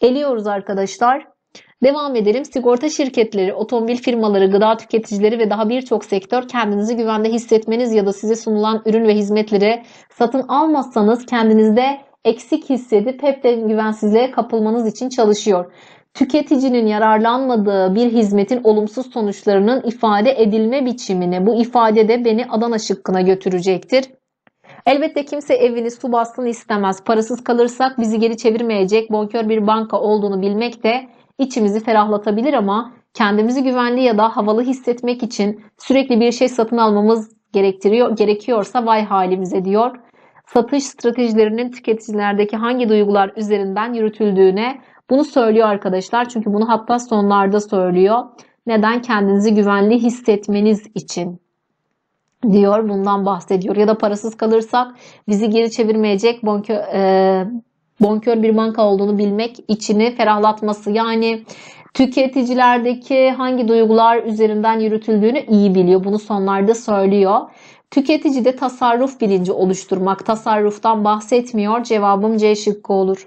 eliyoruz arkadaşlar. Devam edelim. Sigorta şirketleri, otomobil firmaları, gıda tüketicileri ve daha birçok sektör kendinizi güvende hissetmeniz ya da size sunulan ürün ve hizmetleri satın almazsanız kendinizde eksik hissedip hep de güvensizliğe kapılmanız için çalışıyor. Tüketicinin yararlanmadığı bir hizmetin olumsuz sonuçlarının ifade edilme biçimine bu ifade de beni Adana şıkkına götürecektir. Elbette kimse evini su bastığını istemez. Parasız kalırsak bizi geri çevirmeyecek bonkör bir banka olduğunu bilmek de içimizi ferahlatabilir ama kendimizi güvenli ya da havalı hissetmek için sürekli bir şey satın almamız gerektiriyor gerekiyorsa vay halimize diyor. Satış stratejilerinin tüketicilerdeki hangi duygular üzerinden yürütüldüğüne bunu söylüyor arkadaşlar. Çünkü bunu hatta sonlarda söylüyor. Neden kendinizi güvenli hissetmeniz için diyor bundan bahsediyor. Ya da parasız kalırsak bizi geri çevirmeyecek banka, e, bonkör bir banka olduğunu bilmek içini ferahlatması. Yani tüketicilerdeki hangi duygular üzerinden yürütüldüğünü iyi biliyor. Bunu sonlarda söylüyor. Tüketicide tasarruf bilinci oluşturmak. Tasarruftan bahsetmiyor. Cevabım C şıkkı olur.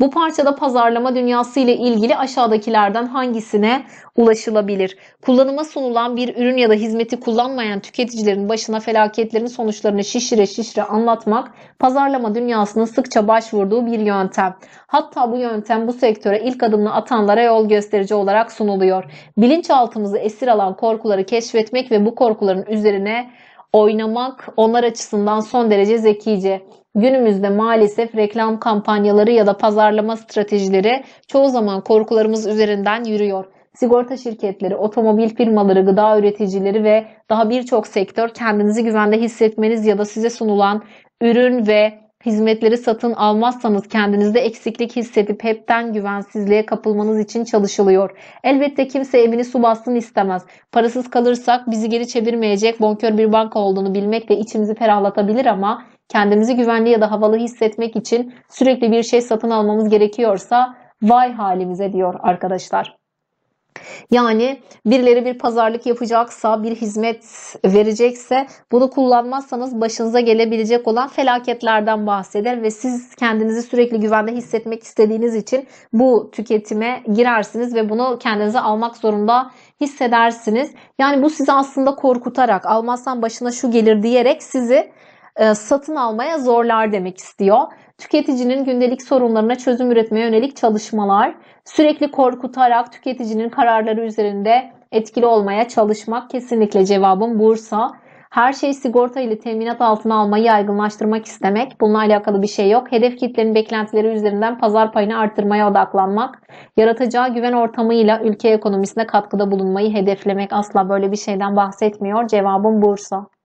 Bu parçada pazarlama dünyası ile ilgili aşağıdakilerden hangisine ulaşılabilir? Kullanıma sunulan bir ürün ya da hizmeti kullanmayan tüketicilerin başına felaketlerin sonuçlarını şişire şişire anlatmak pazarlama dünyasının sıkça başvurduğu bir yöntem. Hatta bu yöntem bu sektöre ilk adımını atanlara yol gösterici olarak sunuluyor. Bilinçaltımızı esir alan korkuları keşfetmek ve bu korkuların üzerine oynamak onlar açısından son derece zekice. Günümüzde maalesef reklam kampanyaları ya da pazarlama stratejileri çoğu zaman korkularımız üzerinden yürüyor. Sigorta şirketleri, otomobil firmaları, gıda üreticileri ve daha birçok sektör kendinizi güvende hissetmeniz ya da size sunulan ürün ve hizmetleri satın almazsanız kendinizde eksiklik hissedip hepten güvensizliğe kapılmanız için çalışılıyor. Elbette kimse evini su bassın istemez. Parasız kalırsak bizi geri çevirmeyecek bonkör bir banka olduğunu bilmek de içimizi ferahlatabilir ama kendimizi güvenli ya da havalı hissetmek için sürekli bir şey satın almamız gerekiyorsa vay halimize diyor arkadaşlar. Yani birileri bir pazarlık yapacaksa, bir hizmet verecekse bunu kullanmazsanız başınıza gelebilecek olan felaketlerden bahseder ve siz kendinizi sürekli güvende hissetmek istediğiniz için bu tüketime girersiniz ve bunu kendinize almak zorunda hissedersiniz. Yani bu sizi aslında korkutarak, almazsan başına şu gelir diyerek sizi e, satın almaya zorlar demek istiyor. Tüketicinin gündelik sorunlarına çözüm üretmeye yönelik çalışmalar, sürekli korkutarak tüketicinin kararları üzerinde etkili olmaya çalışmak kesinlikle cevabım Bursa. Her şey sigorta ile teminat altına almayı yaygınlaştırmak istemek. Bununla alakalı bir şey yok. Hedef kitlenin beklentileri üzerinden pazar payını artırmaya odaklanmak. Yaratacağı güven ortamıyla ülke ekonomisine katkıda bulunmayı hedeflemek. Asla böyle bir şeyden bahsetmiyor. Cevabım Bursa.